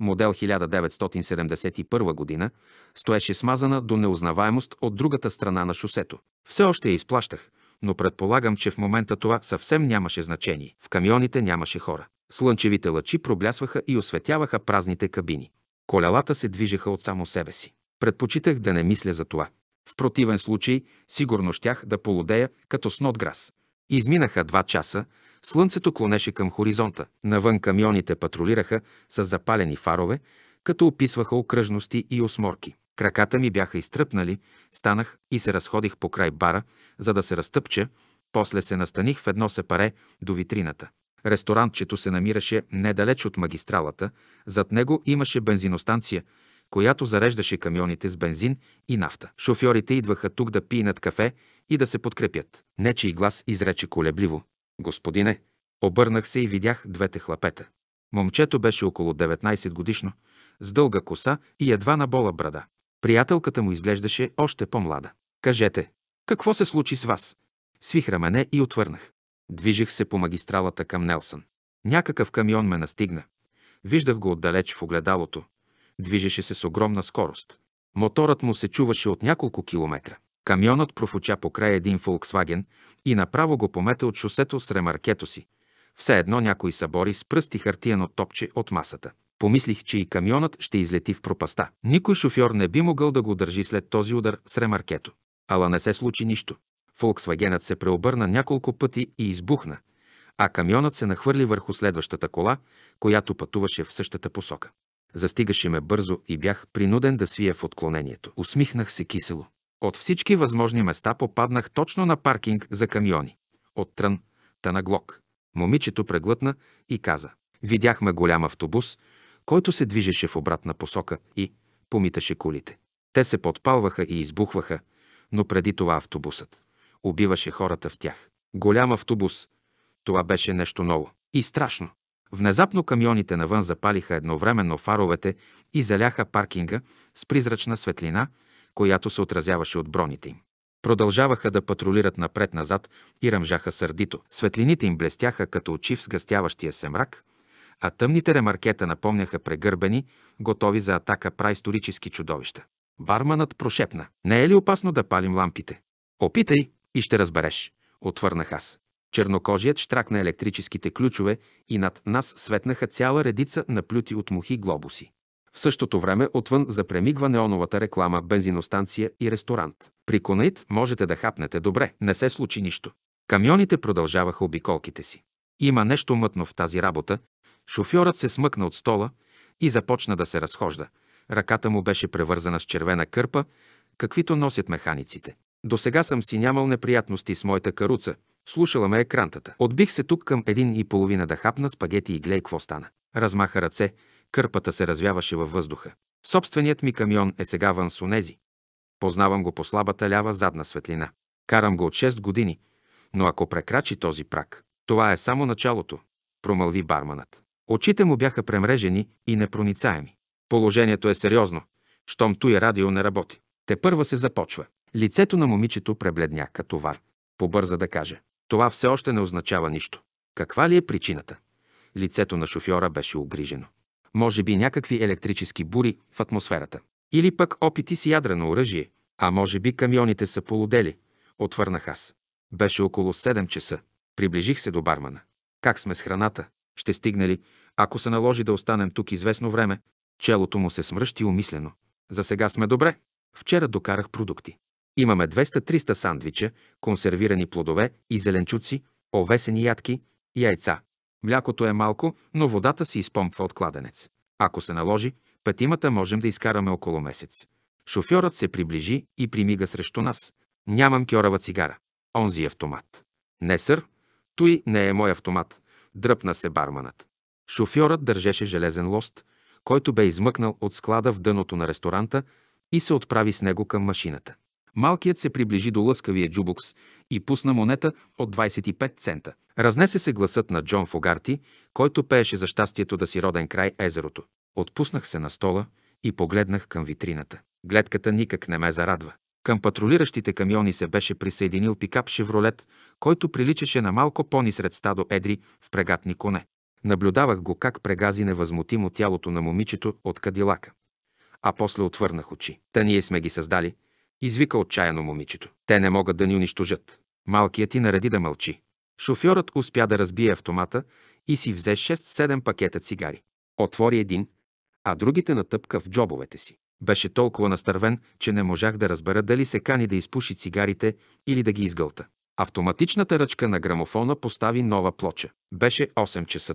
[SPEAKER 1] модел 1971 година, стоеше смазана до неузнаваемост от другата страна на шосето. Все още я изплащах, но предполагам, че в момента това съвсем нямаше значение. В камионите нямаше хора. Слънчевите лъчи проблясваха и осветяваха празните кабини. Колелата се движеха от само себе си. Предпочитах да не мисля за това. В противен случай, сигурно щях да полудея като снотграс. Изминаха два часа, Слънцето клонеше към хоризонта. Навън камионите патрулираха с запалени фарове, като описваха окръжности и осморки. Краката ми бяха изтръпнали, станах и се разходих по край бара, за да се разтъпча, после се настаних в едно сепаре до витрината. Ресторантчето се намираше недалеч от магистралата, зад него имаше бензиностанция, която зареждаше камионите с бензин и нафта. Шофьорите идваха тук да пинат кафе и да се подкрепят. Нечи глас изрече колебливо. Господине, обърнах се и видях двете хлапета. Момчето беше около 19 годишно, с дълга коса и едва на бола брада. Приятелката му изглеждаше още по-млада. Кажете, какво се случи с вас? Свих рамене и отвърнах. Движих се по магистралата към Нелсън. Някакъв камион ме настигна. Виждах го отдалеч в огледалото. Движеше се с огромна скорост. Моторът му се чуваше от няколко километра. Камионът профуча покрай един Volkswagen, и направо го помете от шосето с ремаркето си. Все едно някой събори с пръсти хартияно топче от масата. Помислих, че и камионът ще излети в пропаста. Никой шофьор не би могъл да го държи след този удар с ремаркето. Ала не се случи нищо. Фолксвагенът се преобърна няколко пъти и избухна, а камионът се нахвърли върху следващата кола, която пътуваше в същата посока. Застигаше ме бързо и бях принуден да свия в отклонението. Усмихнах се кисело. От всички възможни места попаднах точно на паркинг за камиони. От трън, та на глок. Момичето преглътна и каза. Видяхме голям автобус, който се движеше в обратна посока и помиташе кулите. Те се подпалваха и избухваха, но преди това автобусът. Убиваше хората в тях. Голям автобус. Това беше нещо ново. И страшно. Внезапно камионите навън запалиха едновременно фаровете и заляха паркинга с призрачна светлина – която се отразяваше от броните им. Продължаваха да патрулират напред-назад и ръмжаха сърдито. Светлините им блестяха като очи в сгъстяващия се мрак, а тъмните ремаркета напомняха прегърбени, готови за атака праисторически чудовища. Барманът прошепна. Не е ли опасно да палим лампите? Опитай и ще разбереш, отвърнах аз. Чернокожият штракна електрическите ключове и над нас светнаха цяла редица наплюти от мухи глобуси. В същото време отвън запремигва неоновата реклама, бензиностанция и ресторант. При Конаит можете да хапнете добре, не се случи нищо. Камионите продължаваха обиколките си. Има нещо мътно в тази работа. Шофьорът се смъкна от стола и започна да се разхожда. Ръката му беше превързана с червена кърпа, каквито носят механиците. До сега съм си нямал неприятности с моята каруца. Слушала ме екрантата. Отбих се тук към един и половина да хапна спагети и глей какво стана. Размаха ръце, Кърпата се развяваше във въздуха. Собственият ми камион е сега вън с онези. Познавам го по слабата лява задна светлина. Карам го от 6 години, но ако прекрачи този прак, това е само началото, промълви барманът. Очите му бяха премрежени и непроницаеми. Положението е сериозно, щом туя радио не работи. Те първа се започва. Лицето на момичето пребледня като вар. Побърза да каже. Това все още не означава нищо. Каква ли е причината? Лицето на шофьора беше огрижено може би някакви електрически бури в атмосферата. Или пък опити с ядрено оръжие, а може би камионите са полудели, отвърнах аз. Беше около 7 часа. Приближих се до бармана. Как сме с храната? Ще стигне ли, ако се наложи да останем тук известно време? Челото му се смръщи умислено. За сега сме добре. Вчера докарах продукти. Имаме 200-300 сандвича, консервирани плодове и зеленчуци, овесени ядки, яйца, Млякото е малко, но водата се изпомпва от кладенец. Ако се наложи, петимата можем да изкараме около месец. Шофьорът се приближи и примига срещу нас. Нямам кьорава цигара. Онзи автомат. Не, сър, той не е мой автомат. Дръпна се барманът. Шофьорът държеше железен лост, който бе измъкнал от склада в дъното на ресторанта и се отправи с него към машината. Малкият се приближи до лъскавия джубокс и пусна монета от 25 цента. Разнесе се гласът на Джон Фогарти, който пееше за щастието да си роден край езерото. Отпуснах се на стола и погледнах към витрината. Гледката никак не ме зарадва. Към патрулиращите камиони се беше присъединил пикап «Шевролет», който приличаше на малко пони сред стадо едри в прегатни коне. Наблюдавах го как прегази невъзмутимо тялото на момичето от кадилака. А после отвърнах очи. Та ние сме ги създали – Извика отчаяно момичето. Те не могат да ни унищожат. Малкият ти нареди да мълчи. Шофьорът успя да разбие автомата и си взе 6-7 пакета цигари. Отвори един, а другите натъпка в джобовете си. Беше толкова настървен, че не можах да разбера дали се кани да изпуши цигарите или да ги изгълта. Автоматичната ръчка на грамофона постави нова плоча. Беше 8 часа.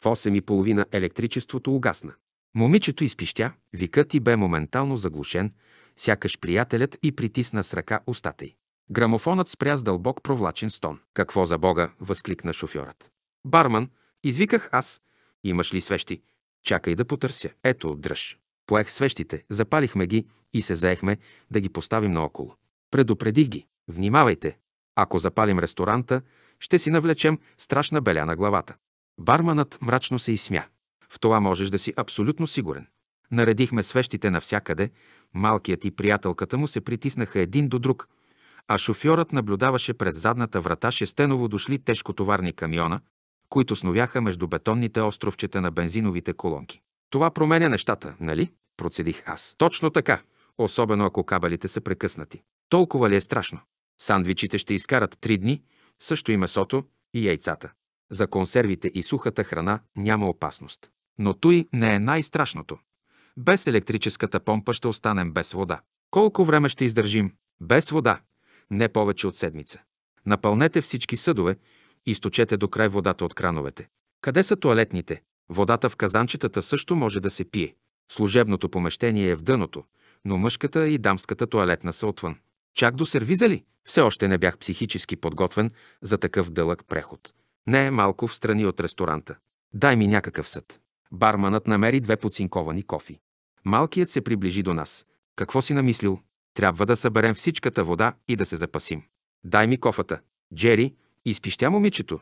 [SPEAKER 1] В 8 и половина електричеството угасна. Момичето изпищя, викът и бе моментално заглушен сякаш приятелят и притисна с ръка устата й. Грамофонът спря с дълбок провлачен стон. Какво за Бога? възкликна шофьорът. Барман, извиках аз. Имаш ли свещи? Чакай да потърся. Ето, дръж. Поех свещите, запалихме ги и се заехме да ги поставим наоколо. Предупредих ги. Внимавайте. Ако запалим ресторанта, ще си навлечем страшна беля на главата. Барманът мрачно се изсмя. В това можеш да си абсолютно сигурен. Наредихме свещите навсякъде, Малкият и приятелката му се притиснаха един до друг, а шофьорът наблюдаваше през задната врата шестеново дошли тежкотоварни камиона, които сновяха между бетонните островчета на бензиновите колонки. Това променя нещата, нали? Процедих аз. Точно така, особено ако кабелите са прекъснати. Толкова ли е страшно? Сандвичите ще изкарат три дни, също и месото, и яйцата. За консервите и сухата храна няма опасност. Но той не е най-страшното. Без електрическата помпа ще останем без вода. Колко време ще издържим? Без вода. Не повече от седмица. Напълнете всички съдове, източете до край водата от крановете. Къде са туалетните? Водата в казанчетата също може да се пие. Служебното помещение е в дъното, но мъжката и дамската туалетна са отвън. Чак до сервиза ли? Все още не бях психически подготвен за такъв дълъг преход. Не е малко в страни от ресторанта. Дай ми някакъв съд. Барманът намери две поцинковани кофи. Малкият се приближи до нас. Какво си намислил? Трябва да съберем всичката вода и да се запасим. Дай ми кофата. Джери, изпищя момичето.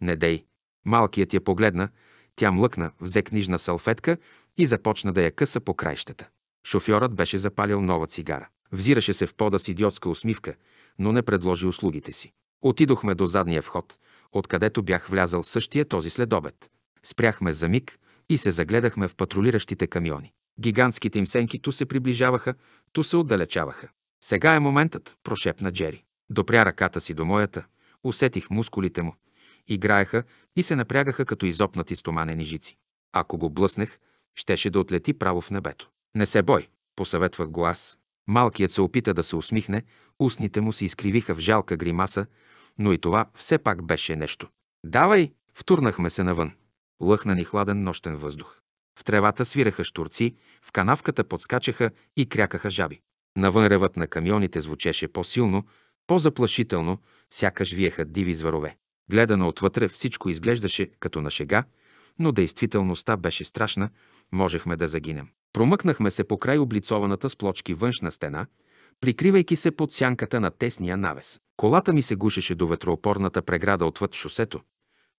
[SPEAKER 1] Не дей. Малкият я погледна, тя млъкна, взе книжна салфетка и започна да я къса по краищата. Шофьорът беше запалил нова цигара. Взираше се в пода с идиотска усмивка, но не предложи услугите си. Отидохме до задния вход, откъдето бях влязал същия този следобед. Спряхме за миг, и се загледахме в патрулиращите камиони. Гигантските им сенки ту се приближаваха, ту се отдалечаваха. Сега е моментът, прошепна Джери. Допря ръката си до моята, усетих мускулите му. Играеха и се напрягаха като изопнати стоманени жици. Ако го блъснех, щеше да отлети право в небето. Не се бой, посъветвах го аз. Малкият се опита да се усмихне, устните му се изкривиха в жалка гримаса, но и това все пак беше нещо. Давай! Втурнахме се навън. Лъхна ни хладен нощен въздух. В тревата свираха штурци, в канавката подскачаха и крякаха жаби. Навън ревът на камионите звучеше по-силно, по-заплашително, сякаш виеха диви зварове. Гледано отвътре всичко изглеждаше като на шега, но действителността беше страшна, можехме да загинем. Промъкнахме се по край облицованата с плочки външна стена, прикривайки се под сянката на тесния навес. Колата ми се гушеше до ветроопорната преграда отвъд шосето.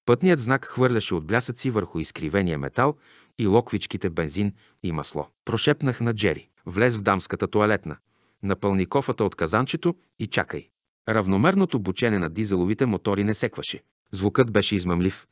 [SPEAKER 1] Пътният знак хвърляше отблясъци върху изкривения метал и локвичките бензин и масло. Прошепнах на Джери. Влез в дамската туалетна. Напълни кофата от казанчето и чакай. Равномерното бучене на дизеловите мотори не секваше. Звукът беше измамлив.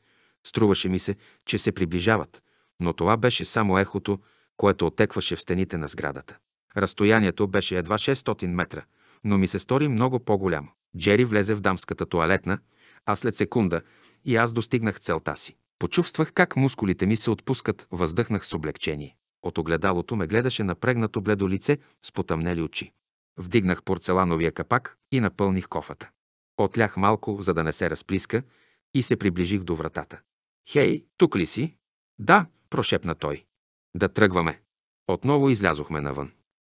[SPEAKER 1] Струваше ми се, че се приближават, но това беше само ехото, което отекваше в стените на сградата. Разстоянието беше едва 600 метра, но ми се стори много по-голямо. Джери влезе в дамската туалетна, а след секунда и аз достигнах целта си. Почувствах как мускулите ми се отпускат, въздъхнах с облегчение. От огледалото ме гледаше напрегнато бледо лице с потъмнели очи. Вдигнах порцелановия капак и напълних кофата. Отлях малко, за да не се разплиска, и се приближих до вратата. «Хей, тук ли си?» «Да», прошепна той. «Да тръгваме». Отново излязохме навън.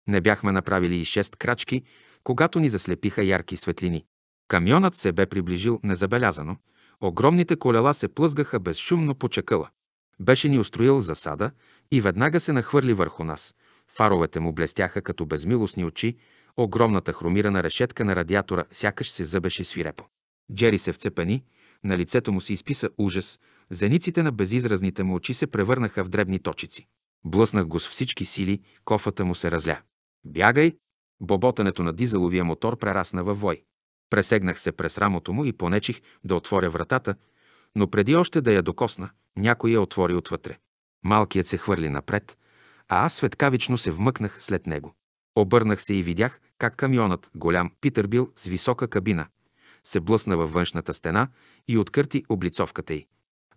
[SPEAKER 1] Не бяхме направили и шест крачки, когато ни заслепиха ярки светлини. Камионът се бе приближил незабелязано, Огромните колела се плъзгаха безшумно по чакъла. Беше ни устроил засада и веднага се нахвърли върху нас. Фаровете му блестяха като безмилостни очи, огромната хромирана решетка на радиатора сякаш се зъбеше свирепо. Джери се вцепени, на лицето му се изписа ужас, зениците на безизразните му очи се превърнаха в дребни точици. Блъснах го с всички сили, кофата му се разля. Бягай! Боботането на дизеловия мотор прерасна във вой. Пресегнах се през рамото му и понечих да отворя вратата, но преди още да я докосна, някой я отвори отвътре. Малкият се хвърли напред, а аз светкавично се вмъкнах след него. Обърнах се и видях как камионът, голям бил с висока кабина, се блъсна във външната стена и откърти облицовката й.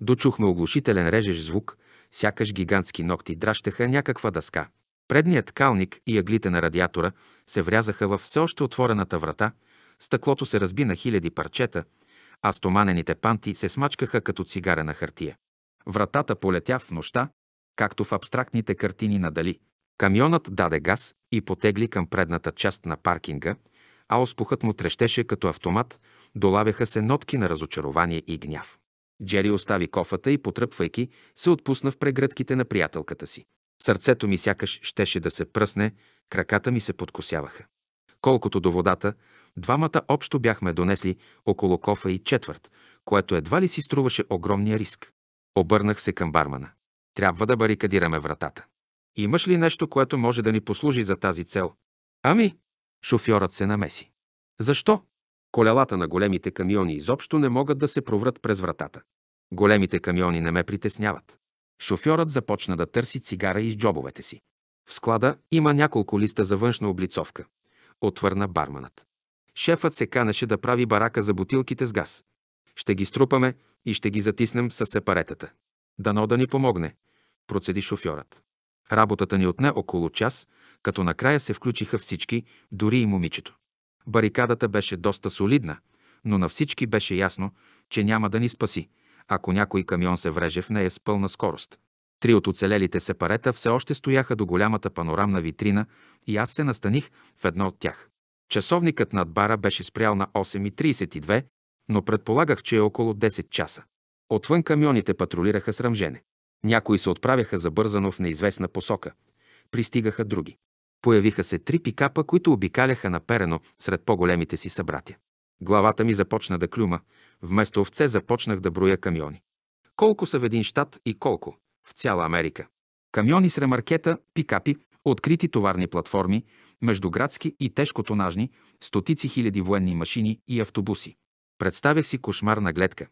[SPEAKER 1] Дочухме оглушителен режещ звук, сякаш гигантски ногти дращаха някаква дъска. Предният калник и яглите на радиатора се врязаха във все още отворената врата – Стъклото се разби на хиляди парчета, а стоманените панти се смачкаха като цигара на хартия. Вратата полетя в нощта, както в абстрактните картини на Дали. Камионът даде газ и потегли към предната част на паркинга, а оспухът му трещеше като автомат, долавяха се нотки на разочарование и гняв. Джери остави кофата и, потръпвайки, се отпусна в прегръдките на приятелката си. Сърцето ми сякаш щеше да се пръсне, краката ми се подкосяваха. Колкото до водата, Двамата общо бяхме донесли около кофа и четвърт, което едва ли си струваше огромния риск. Обърнах се към бармана. Трябва да барикадираме вратата. Имаш ли нещо, което може да ни послужи за тази цел? Ами, шофьорът се намеси. Защо? Колелата на големите камиони изобщо не могат да се проврат през вратата. Големите камиони не ме притесняват. Шофьорът започна да търси цигара из джобовете си. В склада има няколко листа за външна облицовка. Отвърна барманът. Шефът се канеше да прави барака за бутилките с газ. Ще ги струпаме и ще ги затиснем с сепаретата. Дано да ни помогне, процеди шофьорът. Работата ни отне около час, като накрая се включиха всички, дори и момичето. Барикадата беше доста солидна, но на всички беше ясно, че няма да ни спаси, ако някой камион се вреже в нея с пълна скорост. Три от оцелелите сепарета все още стояха до голямата панорамна витрина и аз се настаних в едно от тях. Часовникът над бара беше спрял на 8.32, но предполагах, че е около 10 часа. Отвън камионите патрулираха с ръмжене. Някои се отправяха забързано в неизвестна посока. Пристигаха други. Появиха се три пикапа, които обикаляха наперено сред по-големите си събратя. Главата ми започна да клюма. Вместо овце започнах да броя камиони. Колко са в един щат и колко? В цяла Америка. Камиони с ремаркета, пикапи, открити товарни платформи, междуградски и тежкотонажни, стотици хиляди военни машини и автобуси. Представях си кошмарна гледка.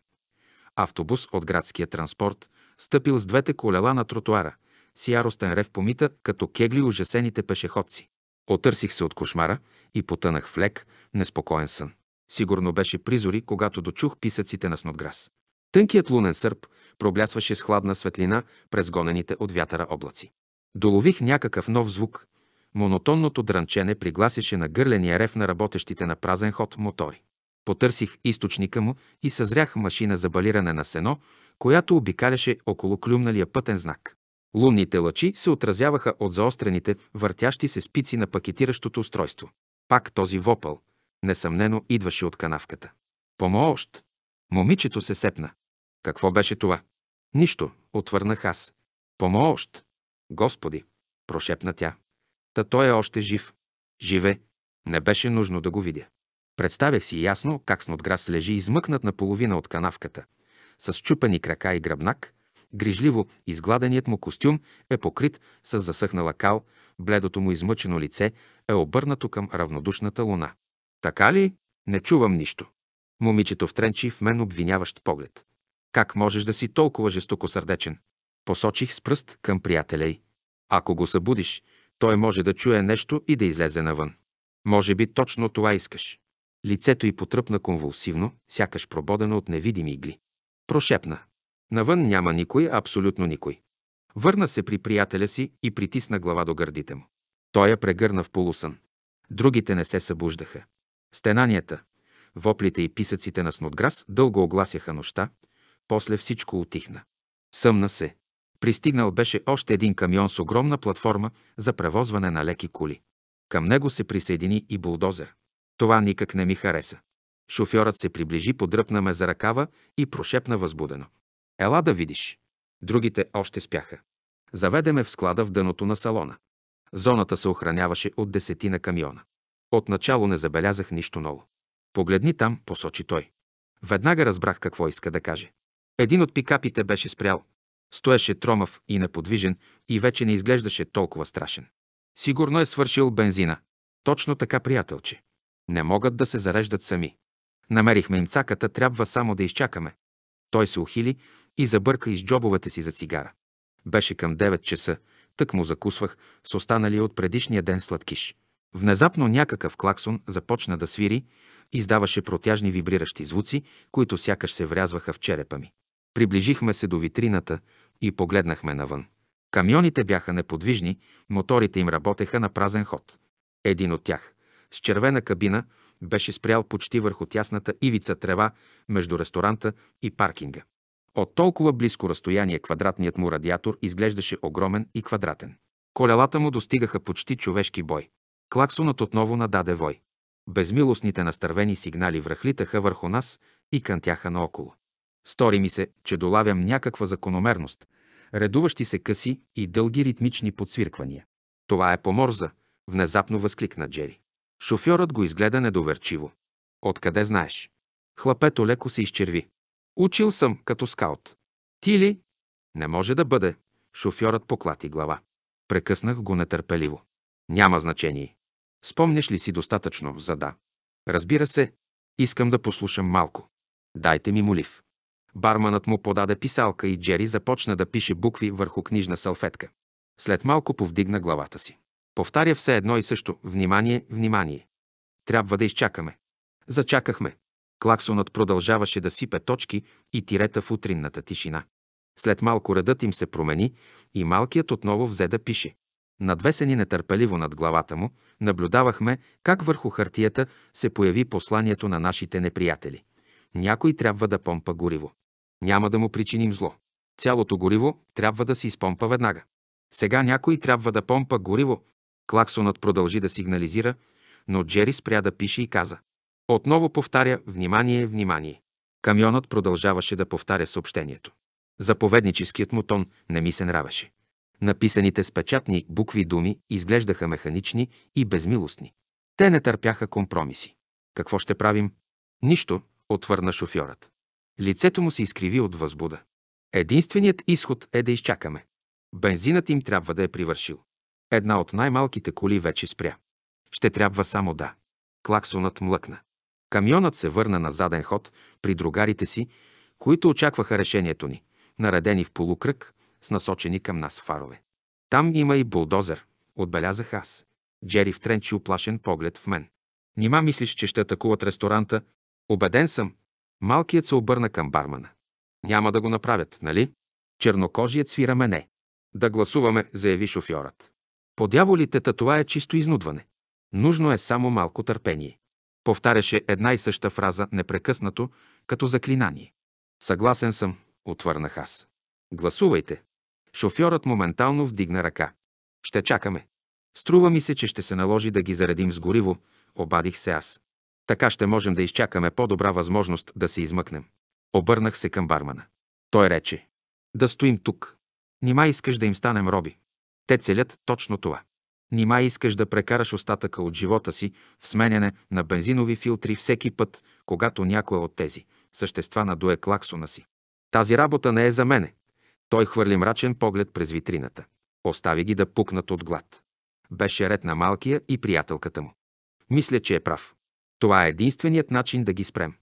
[SPEAKER 1] Автобус от градския транспорт, стъпил с двете колела на тротуара, с яростен рев помита, като кегли ужасените пешеходци. Отърсих се от кошмара и потънах в лек, неспокоен сън. Сигурно беше призори, когато дочух писъците на Снодграс. Тънкият лунен сърп проблясваше с хладна светлина през гонените от вятъра облаци. Долових някакъв нов звук, Монотонното дрънчене пригласяше на гърления рев на работещите на празен ход мотори. Потърсих източника му и съзрях машина за балиране на сено, която обикаляше около клюмналия пътен знак. Лунните лъчи се отразяваха от заострените, въртящи се спици на пакетиращото устройство. Пак този вопъл, несъмнено, идваше от канавката. Помощ! Момичето се сепна. Какво беше това? Нищо, отвърнах аз. Помощ! Господи! Прошепна тя. Та той е още жив. Живе. Не беше нужно да го видя. Представях си ясно как Снотграс лежи измъкнат на половина от канавката, с чупени крака и гръбнак, грижливо изгладеният му костюм е покрит с засъхнала кал, бледото му измъчено лице е обърнато към равнодушната луна. Така ли? Не чувам нищо. Момичето втренчи в мен обвиняващ поглед. Как можеш да си толкова жестокосърдечен? Посочих с пръст към приятеля й. Ако го събудиш, той може да чуе нещо и да излезе навън. Може би точно това искаш. Лицето й потръпна конвулсивно, сякаш прободено от невидими игли. Прошепна. Навън няма никой, абсолютно никой. Върна се при приятеля си и притисна глава до гърдите му. Той я прегърна в полусън. Другите не се събуждаха. Стенанията, воплите и писъците на Снодграс дълго огласяха нощта, после всичко отихна. Съмна се. Пристигнал беше още един камион с огромна платформа за превозване на леки коли. Към него се присъедини и булдозер. Това никак не ми хареса. Шофьорът се приближи, подръпна ме за ръкава и прошепна възбудено. Ела да видиш. Другите още спяха. Заведеме в склада в дъното на салона. Зоната се охраняваше от десетина камиона. Отначало не забелязах нищо ново. Погледни там, посочи той. Веднага разбрах какво иска да каже. Един от пикапите беше спрял. Стоеше тромав и неподвижен и вече не изглеждаше толкова страшен. Сигурно е свършил бензина. Точно така, приятелче. Не могат да се зареждат сами. Намерихме им цаката, трябва само да изчакаме. Той се ухили и забърка из джобовете си за цигара. Беше към 9 часа, тък му закусвах с останалия от предишния ден сладкиш. Внезапно някакъв клаксон започна да свири, издаваше протяжни вибриращи звуци, които сякаш се врязваха в черепа ми. Приближихме се до витрината и погледнахме навън. Камионите бяха неподвижни, моторите им работеха на празен ход. Един от тях, с червена кабина, беше спрял почти върху тясната ивица трева между ресторанта и паркинга. От толкова близко разстояние квадратният му радиатор изглеждаше огромен и квадратен. Колелата му достигаха почти човешки бой. Клаксонът отново нададе вой. Безмилостните настървени сигнали връхлитаха върху нас и кънтяха наоколо. Стори ми се, че долавям някаква закономерност, редуващи се къси и дълги ритмични подсвирквания. Това е поморза, внезапно възкликна Джери. Шофьорът го изгледа недоверчиво. Откъде знаеш? Хлапето леко се изчерви. Учил съм като скаут. Ти ли? Не може да бъде. Шофьорът поклати глава. Прекъснах го нетърпеливо. Няма значение. Спомняш ли си достатъчно за да? Разбира се, искам да послушам малко. Дайте ми молив. Барманът му подаде писалка и Джери започна да пише букви върху книжна салфетка. След малко повдигна главата си. Повтаря все едно и също. Внимание, внимание. Трябва да изчакаме. Зачакахме. Клаксонът продължаваше да сипе точки и тирета в утринната тишина. След малко редът им се промени и малкият отново взе да пише. Надвесени нетърпеливо над главата му, наблюдавахме как върху хартията се появи посланието на нашите неприятели. Някой трябва да помпа гориво няма да му причиним зло. Цялото гориво трябва да се изпомпа веднага. Сега някой трябва да помпа гориво. Клаксонът продължи да сигнализира, но Джери спря да пише и каза. Отново повтаря «Внимание, внимание!» Камионът продължаваше да повтаря съобщението. Заповедническият му тон не ми се нравеше. Написаните с печатни букви думи изглеждаха механични и безмилостни. Те не търпяха компромиси. Какво ще правим? Нищо, отвърна шофьорът. Лицето му се изкриви от възбуда. Единственият изход е да изчакаме. Бензинът им трябва да е привършил. Една от най-малките коли вече спря. Ще трябва само да. Клаксонът млъкна. Камионът се върна на заден ход при другарите си, които очакваха решението ни, наредени в полукръг, с насочени към нас фарове. Там има и булдозер, отбелязах аз. Джери втренчи оплашен поглед в мен. Нима мислиш, че ще атакуват ресторанта? Обеден съм, Малкият се обърна към бармана. Няма да го направят, нали? Чернокожият свира мене. Да гласуваме, заяви шофьорът. По дяволите това е чисто изнудване. Нужно е само малко търпение. Повтаряше една и съща фраза непрекъснато, като заклинание. Съгласен съм, отвърнах аз. Гласувайте. Шофьорът моментално вдигна ръка. Ще чакаме. Струва ми се, че ще се наложи да ги заредим с гориво, обадих се аз. Така ще можем да изчакаме по-добра възможност да се измъкнем. Обърнах се към бармана. Той рече. Да стоим тук. Нима искаш да им станем роби. Те целят точно това. Нима искаш да прекараш остатъка от живота си в сменяне на бензинови филтри всеки път, когато някой от тези същества надуе клаксона си. Тази работа не е за мене. Той хвърли мрачен поглед през витрината. Остави ги да пукнат от глад. Беше ред на малкия и приятелката му. Мисля, че е прав. Това е единственият начин да ги спрем.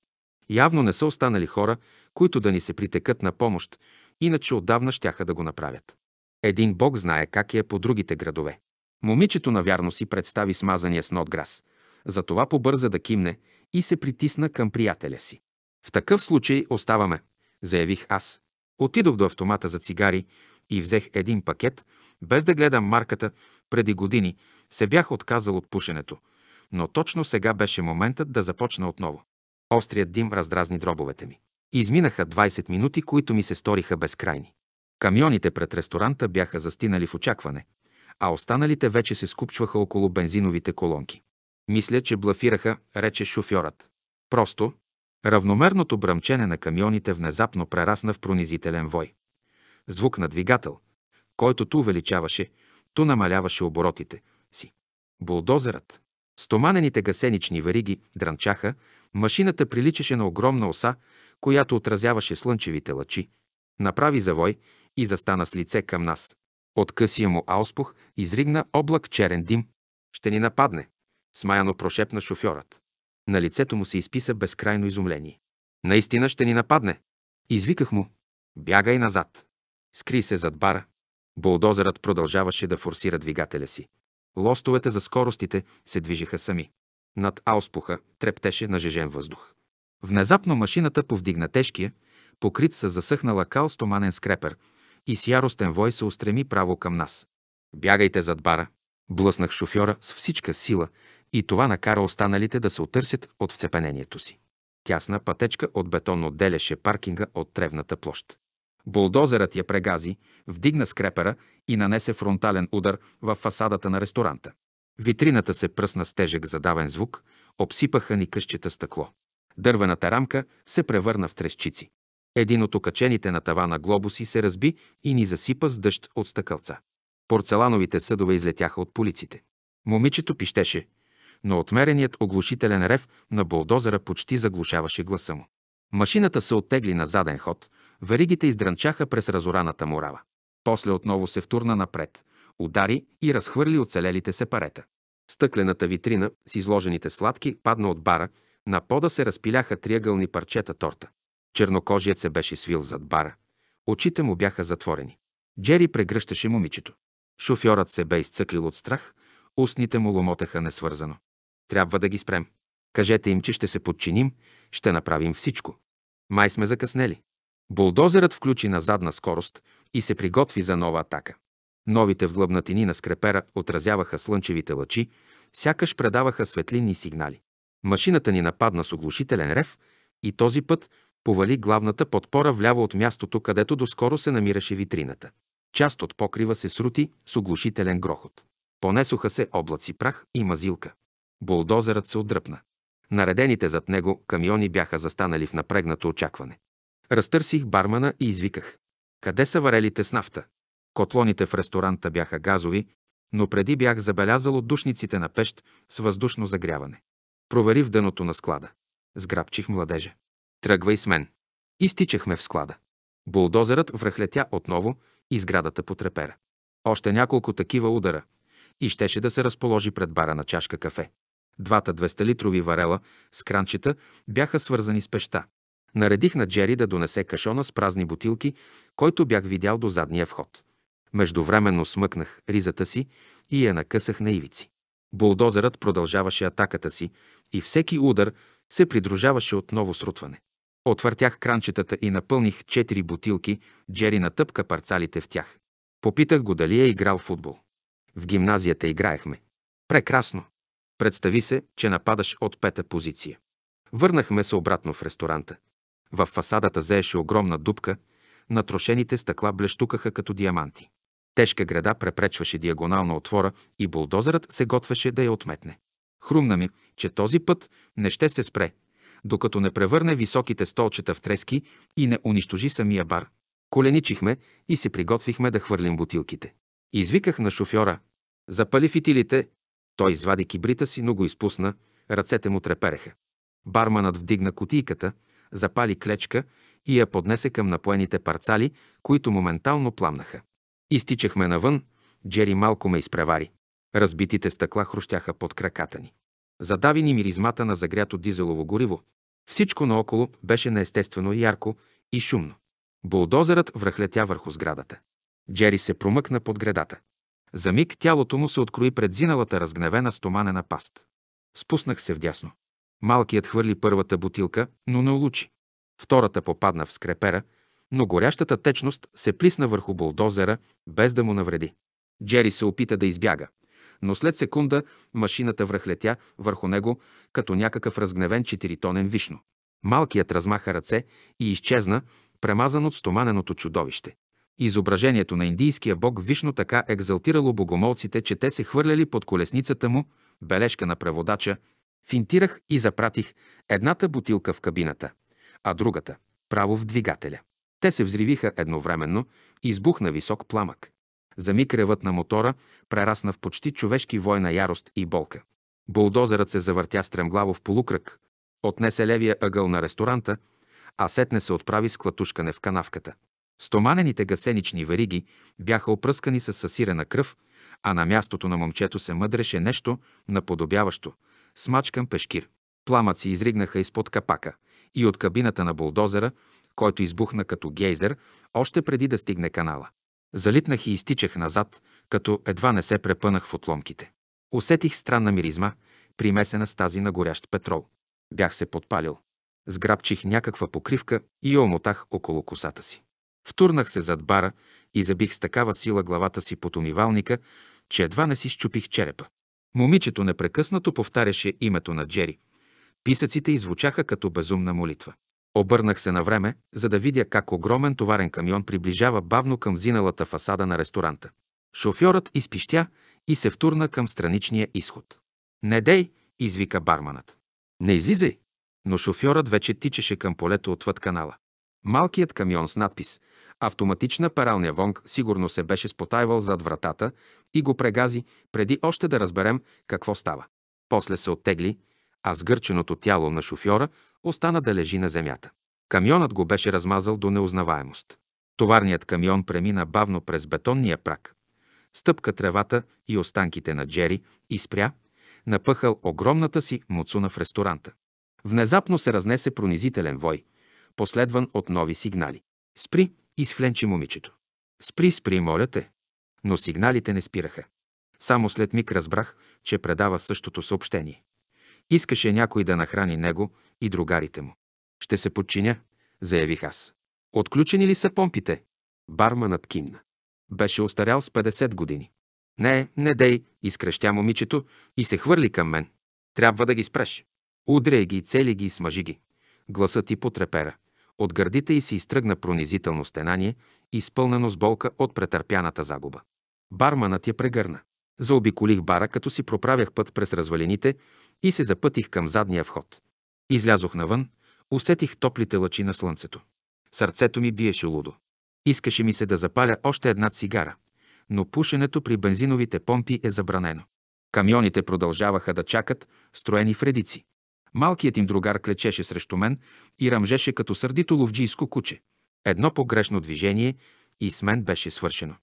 [SPEAKER 1] Явно не са останали хора, които да ни се притекат на помощ, иначе отдавна щяха да го направят. Един бог знае как е по другите градове. Момичето навярно си представи смазания с нотграс. Затова побърза да кимне и се притисна към приятеля си. В такъв случай оставаме, заявих аз. Отидох до автомата за цигари и взех един пакет, без да гледам марката, преди години се бях отказал от пушенето – но точно сега беше моментът да започна отново. Острият дим раздразни дробовете ми. Изминаха 20 минути, които ми се сториха безкрайни. Камионите пред ресторанта бяха застинали в очакване, а останалите вече се скупчваха около бензиновите колонки. Мисля, че блафираха, рече шофьорът. Просто, равномерното бръмчене на камионите внезапно прерасна в пронизителен вой. Звук на двигател, който ту увеличаваше, ту намаляваше оборотите си. Булдозерът, Стоманените гасенични вариги дрънчаха, машината приличаше на огромна оса, която отразяваше слънчевите лъчи. Направи завой и застана с лице към нас. От късия му ауспух изригна облак черен дим. «Ще ни нападне!» смаяно прошепна шофьорът. На лицето му се изписа безкрайно изумление. «Наистина ще ни нападне!» Извиках му. «Бягай назад!» Скри се зад бара. Булдозерът продължаваше да форсира двигателя си. Лостовете за скоростите се движиха сами. Над ауспуха трептеше нажежен въздух. Внезапно машината повдигна тежкия, покрит с засъхнала кал стоманен скрепер и с яростен вой се устреми право към нас. «Бягайте зад бара!» Блъснах шофьора с всичка сила и това накара останалите да се отърсят от вцепенението си. Тясна пътечка от бетон отделяше паркинга от тревната площ. Булдозерът я прегази, вдигна скрепера и нанесе фронтален удар в фасадата на ресторанта. Витрината се пръсна с тежък задавен звук, обсипаха ни къщета стъкло. Дървената рамка се превърна в трещици. Един от окачените на тавана глобуси се разби и ни засипа с дъжд от стъкълца. Порцелановите съдове излетяха от полиците. Момичето пищеше, но отмереният оглушителен рев на булдозера почти заглушаваше гласа му. Машината се оттегли на заден ход, веригите издранчаха през разораната мурава. После отново се втурна напред, удари и разхвърли оцелелите се парета. Стъклената витрина с изложените сладки падна от бара, на пода се разпиляха триъгълни парчета торта. Чернокожият се беше свил зад бара. Очите му бяха затворени. Джери прегръщаше момичето. Шофьорът се бе изцъклил от страх, устните му ломотеха несвързано. Трябва да ги спрем. Кажете им, че ще се подчиним, ще направим всичко. Май сме закъснели. Булдозерът включи на задна скорост и се приготви за нова атака. Новите вглъбнатини на скрепера отразяваха слънчевите лъчи, сякаш предаваха светлинни сигнали. Машината ни нападна с оглушителен рев и този път повали главната подпора вляво от мястото, където доскоро се намираше витрината. Част от покрива се срути с оглушителен грохот. Понесоха се облаци прах и мазилка. Булдозерът се отдръпна. Наредените зад него камиони бяха застанали в напрегнато очакване. Разтърсих бармана и извиках. Къде са варелите с нафта? Котлоните в ресторанта бяха газови, но преди бях забелязал отдушниците на пещ с въздушно загряване. Провери в дъното на склада. Сграбчих младежа. Тръгвай с мен. Изтичахме в склада. Булдозерът връхлетя отново и сградата потрепера. Още няколко такива удара и щеше да се разположи пред бара на чашка кафе. Двата 200-литрови варела с кранчета бяха свързани с пеща. Наредих на Джери да донесе кашона с празни бутилки, който бях видял до задния вход. Междувременно смъкнах ризата си и я накъсах на ивици. Булдозерът продължаваше атаката си и всеки удар се придружаваше от ново срутване. Отвъртях кранчетата и напълних четири бутилки, Джери натъпка парцалите в тях. Попитах го дали е играл футбол. В гимназията играехме. Прекрасно. Представи се, че нападаш от пета позиция. Върнахме се обратно в ресторанта. В фасадата зееше огромна дупка, натрошените стъкла блещукаха като диаманти. Тежка града препречваше диагонално отвора и булдозерът се готвеше да я отметне. Хрумна ми, че този път не ще се спре, докато не превърне високите столчета в трески и не унищожи самия бар. Коленичихме и се приготвихме да хвърлим бутилките. Извиках на шофьора. Запали фитилите. Той извади кибрита си, но го изпусна. Ръцете му трепереха. Барманът вдигна кутийката запали клечка и я поднесе към напоените парцали, които моментално пламнаха. Изтичахме навън, Джери малко ме изпревари. Разбитите стъкла хрущяха под краката ни. Задави ни миризмата на загрято дизелово гориво. Всичко наоколо беше неестествено ярко и шумно. Булдозерът връхлетя върху сградата. Джери се промъкна под гредата. За миг тялото му се открои пред зиналата разгневена стоманена паст. Спуснах се вдясно. Малкият хвърли първата бутилка, но не улучи. Втората попадна в скрепера, но горящата течност се плисна върху булдозера, без да му навреди. Джери се опита да избяга, но след секунда машината връхлетя върху него, като някакъв разгневен четиритонен вишно. Малкият размаха ръце и изчезна, премазан от стоманеното чудовище. Изображението на индийския бог Вишно така екзалтирало богомолците, че те се хвърляли под колесницата му, бележка на преводача – Финтирах и запратих едната бутилка в кабината, а другата – право в двигателя. Те се взривиха едновременно и избухна висок пламък. За миг ревът на мотора прерасна в почти човешки война ярост и болка. Булдозерът се завъртя стремглаво в полукръг, отнесе левия ъгъл на ресторанта, а сетне се отправи с клатушкане в канавката. Стоманените гасенични вариги бяха опръскани с съсирена кръв, а на мястото на момчето се мъдреше нещо, наподобяващо смачкан пешкир. Пламъци изригнаха изпод капака и от кабината на булдозера, който избухна като гейзер, още преди да стигне канала. Залитнах и изтичах назад, като едва не се препънах в отломките. Усетих странна миризма, примесена с тази на горящ петрол. Бях се подпалил. Сграбчих някаква покривка и омотах около косата си. Втурнах се зад бара и забих с такава сила главата си под умивалника, че едва не си щупих черепа. Момичето непрекъснато повтаряше името на Джери. Писъците извучаха като безумна молитва. Обърнах се на време, за да видя как огромен товарен камион приближава бавно към зиналата фасада на ресторанта. Шофьорът изпищя и се втурна към страничния изход. «Не дей!» – извика барманът. «Не излизай!» Но шофьорът вече тичеше към полето отвъд канала. Малкият камион с надпис Автоматична пералня Вонг сигурно се беше спотайвал зад вратата и го прегази, преди още да разберем какво става. После се оттегли, а сгърченото тяло на шофьора остана да лежи на земята. Камионът го беше размазал до неузнаваемост. Товарният камион премина бавно през бетонния прак. Стъпка тревата и останките на Джери и спря, напъхал огромната си муцуна в ресторанта. Внезапно се разнесе пронизителен вой, последван от нови сигнали. Спри, изхленчи момичето. Спри, спри, моля те. Но сигналите не спираха. Само след миг разбрах, че предава същото съобщение. Искаше някой да нахрани него и другарите му. Ще се подчиня, заявих аз. Отключени ли са помпите? Барманът кимна. Беше остарял с 50 години. Не, не дей, изкръщя момичето и се хвърли към мен. Трябва да ги спреш. Удряй ги, цели ги и смажи ги. Гласът ти потрепера. От гърдите й се изтръгна пронизително стенание, изпълнено с болка от претърпяната загуба. Барманът я прегърна. Заобиколих бара, като си проправях път през развалините и се запътих към задния вход. Излязох навън, усетих топлите лъчи на слънцето. Сърцето ми биеше лудо. Искаше ми се да запаля още една цигара, но пушенето при бензиновите помпи е забранено. Камионите продължаваха да чакат, строени в редици. Малкият им другар клечеше срещу мен и ръмжеше като сърдито ловджийско куче. Едно погрешно движение и с мен беше свършено.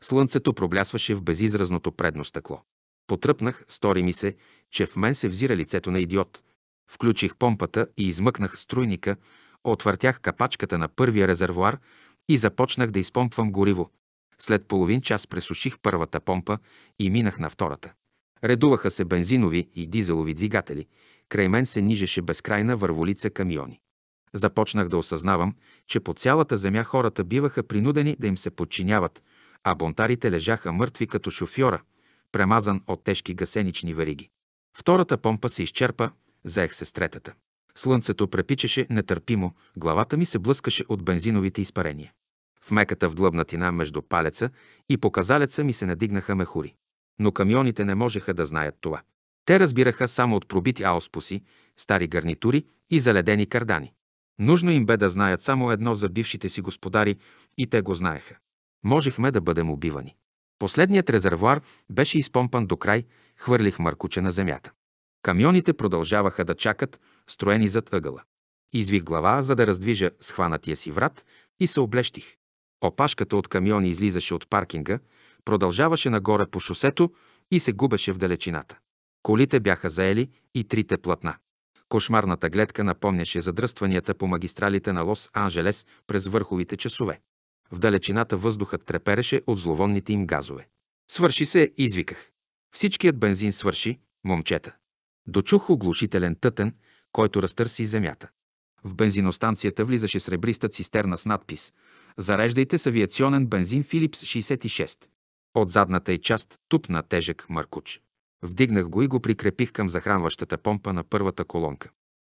[SPEAKER 1] Слънцето проблясваше в безизразното предно стъкло. Потръпнах, стори ми се, че в мен се взира лицето на идиот. Включих помпата и измъкнах струйника, отвъртях капачката на първия резервуар и започнах да изпомпвам гориво. След половин час пресуших първата помпа и минах на втората. Редуваха се бензинови и дизелови двигатели – Край мен се нижеше безкрайна върволица камиони. Започнах да осъзнавам, че по цялата земя хората биваха принудени да им се подчиняват, а бонтарите лежаха мъртви като шофьора, премазан от тежки гасенични вариги. Втората помпа се изчерпа, заех се с третата. Слънцето препичаше нетърпимо, главата ми се блъскаше от бензиновите изпарения. В меката вдлъбнатина между палеца и показалеца ми се надигнаха мехури. Но камионите не можеха да знаят това. Те разбираха само от пробити ауспуси, стари гарнитури и заледени кардани. Нужно им бе да знаят само едно за бившите си господари и те го знаеха. Можехме да бъдем убивани. Последният резервуар беше изпомпан до край, хвърлих маркуче на земята. Камионите продължаваха да чакат, строени зад ъгъла. Извих глава, за да раздвижа схванатия си врат и се облещих. Опашката от камиони излизаше от паркинга, продължаваше нагоре по шосето и се губеше в далечината. Колите бяха заели и трите платна. Кошмарната гледка напомняше задръстванията по магистралите на Лос-Анджелес през върховите часове. В далечината въздухът трепереше от зловонните им газове. Свърши се, извиках. Всичкият бензин свърши, момчета. Дочух оглушителен тътен, който разтърси земята. В бензиностанцията влизаше сребриста цистерна с надпис «Зареждайте с авиационен бензин Philips 66». От задната й част тупна тежък мъркуч. Вдигнах го и го прикрепих към захранващата помпа на първата колонка.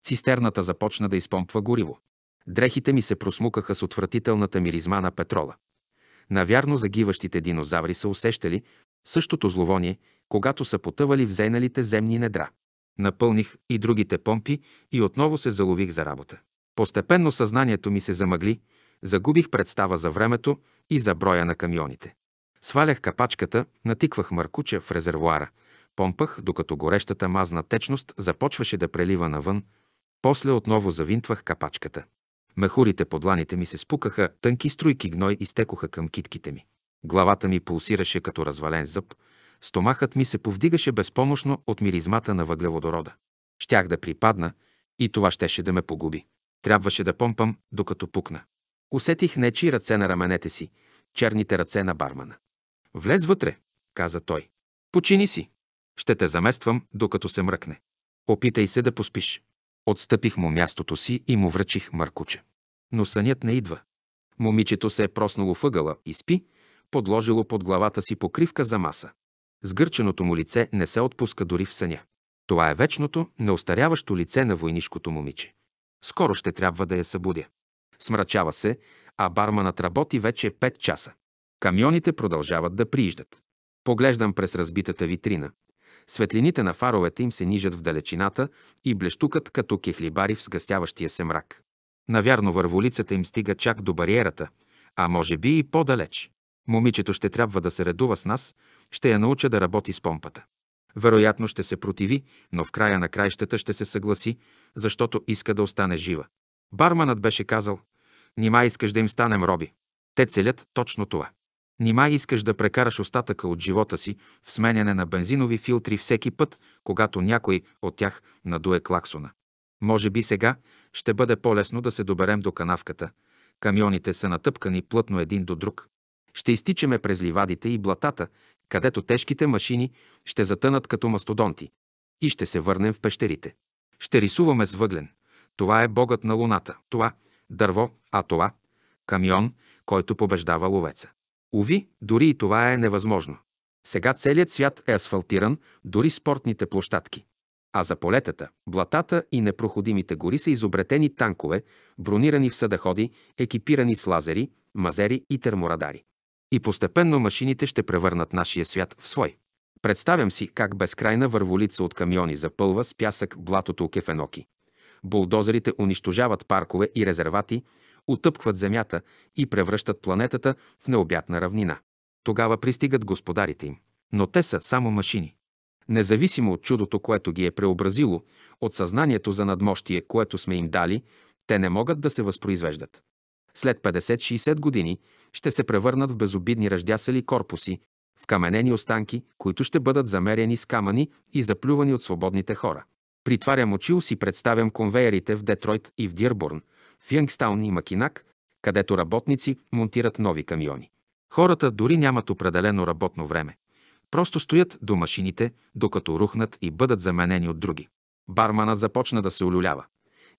[SPEAKER 1] Цистерната започна да изпомпва гориво. Дрехите ми се просмукаха с отвратителната миризма на петрола. Навярно загиващите динозаври са усещали същото зловоние, когато са потъвали в зейналите земни недра. Напълних и другите помпи и отново се залових за работа. Постепенно съзнанието ми се замъгли, загубих представа за времето и за броя на камионите. Свалях капачката, натиквах маркуча в резервуара – Помпах, докато горещата мазна течност започваше да прелива навън, после отново завинтвах капачката. Мехурите под ланите ми се спукаха, тънки струйки гной изтекоха към китките ми. Главата ми пулсираше като развален зъб, стомахът ми се повдигаше безпомощно от миризмата на въглеводорода. Щях да припадна и това щеше да ме погуби. Трябваше да помпам, докато пукна. Усетих нечи ръце на раменете си, черните ръце на бармана. «Влез вътре», каза той. «Почини си». Ще те замествам, докато се мръкне. Опитай се да поспиш. Отстъпих му мястото си и му връчих мъркуче. Но сънят не идва. Момичето се е проснало въгъла и спи, подложило под главата си покривка за маса. Сгърченото му лице не се отпуска дори в съня. Това е вечното, неостаряващо лице на войнишкото момиче. Скоро ще трябва да я събудя. Смрачава се, а барманът работи вече 5 часа. Камионите продължават да прииждат. Поглеждам през разбитата витрина. Светлините на фаровете им се нижат в далечината и блещукат като кехлибари в сгъстяващия се мрак. Навярно върволицата им стига чак до бариерата, а може би и по-далеч. Момичето ще трябва да се редува с нас, ще я науча да работи с помпата. Вероятно ще се противи, но в края на краищата ще се съгласи, защото иска да остане жива. Барманът беше казал, «Нима искаш да им станем роби». Те целят точно това. Нима искаш да прекараш остатъка от живота си в сменяне на бензинови филтри всеки път, когато някой от тях надуе клаксона. Може би сега ще бъде по-лесно да се доберем до канавката. Камионите са натъпкани плътно един до друг. Ще изтичаме през ливадите и блатата, където тежките машини ще затънат като мастодонти. И ще се върнем в пещерите. Ще рисуваме с въглен. Това е богът на луната. Това – дърво, а това – камион, който побеждава ловеца. Уви, дори и това е невъзможно. Сега целият свят е асфалтиран, дори спортните площадки. А за полетата, блатата и непроходимите гори са изобретени танкове, бронирани в съдаходи, екипирани с лазери, мазери и терморадари. И постепенно машините ще превърнат нашия свят в свой. Представям си как безкрайна върволица от камиони запълва с пясък блатото у кефеноки. Булдозерите унищожават паркове и резервати, отъпкват земята и превръщат планетата в необятна равнина. Тогава пристигат господарите им. Но те са само машини. Независимо от чудото, което ги е преобразило, от съзнанието за надмощие, което сме им дали, те не могат да се възпроизвеждат. След 50-60 години ще се превърнат в безобидни ръждясали корпуси, в каменени останки, които ще бъдат замерени с камъни и заплювани от свободните хора. Притварям очи си представям конвейерите в Детройт и в Дирборн, в Янгстаун и Макинак, където работници монтират нови камиони. Хората дори нямат определено работно време. Просто стоят до машините, докато рухнат и бъдат заменени от други. Бармана започна да се олюлява.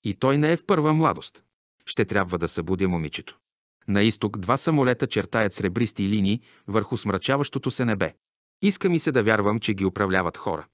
[SPEAKER 1] И той не е в първа младост. Ще трябва да събуди момичето. На изток два самолета чертаят сребристи линии върху смрачаващото се небе. Иска ми се да вярвам, че ги управляват хора.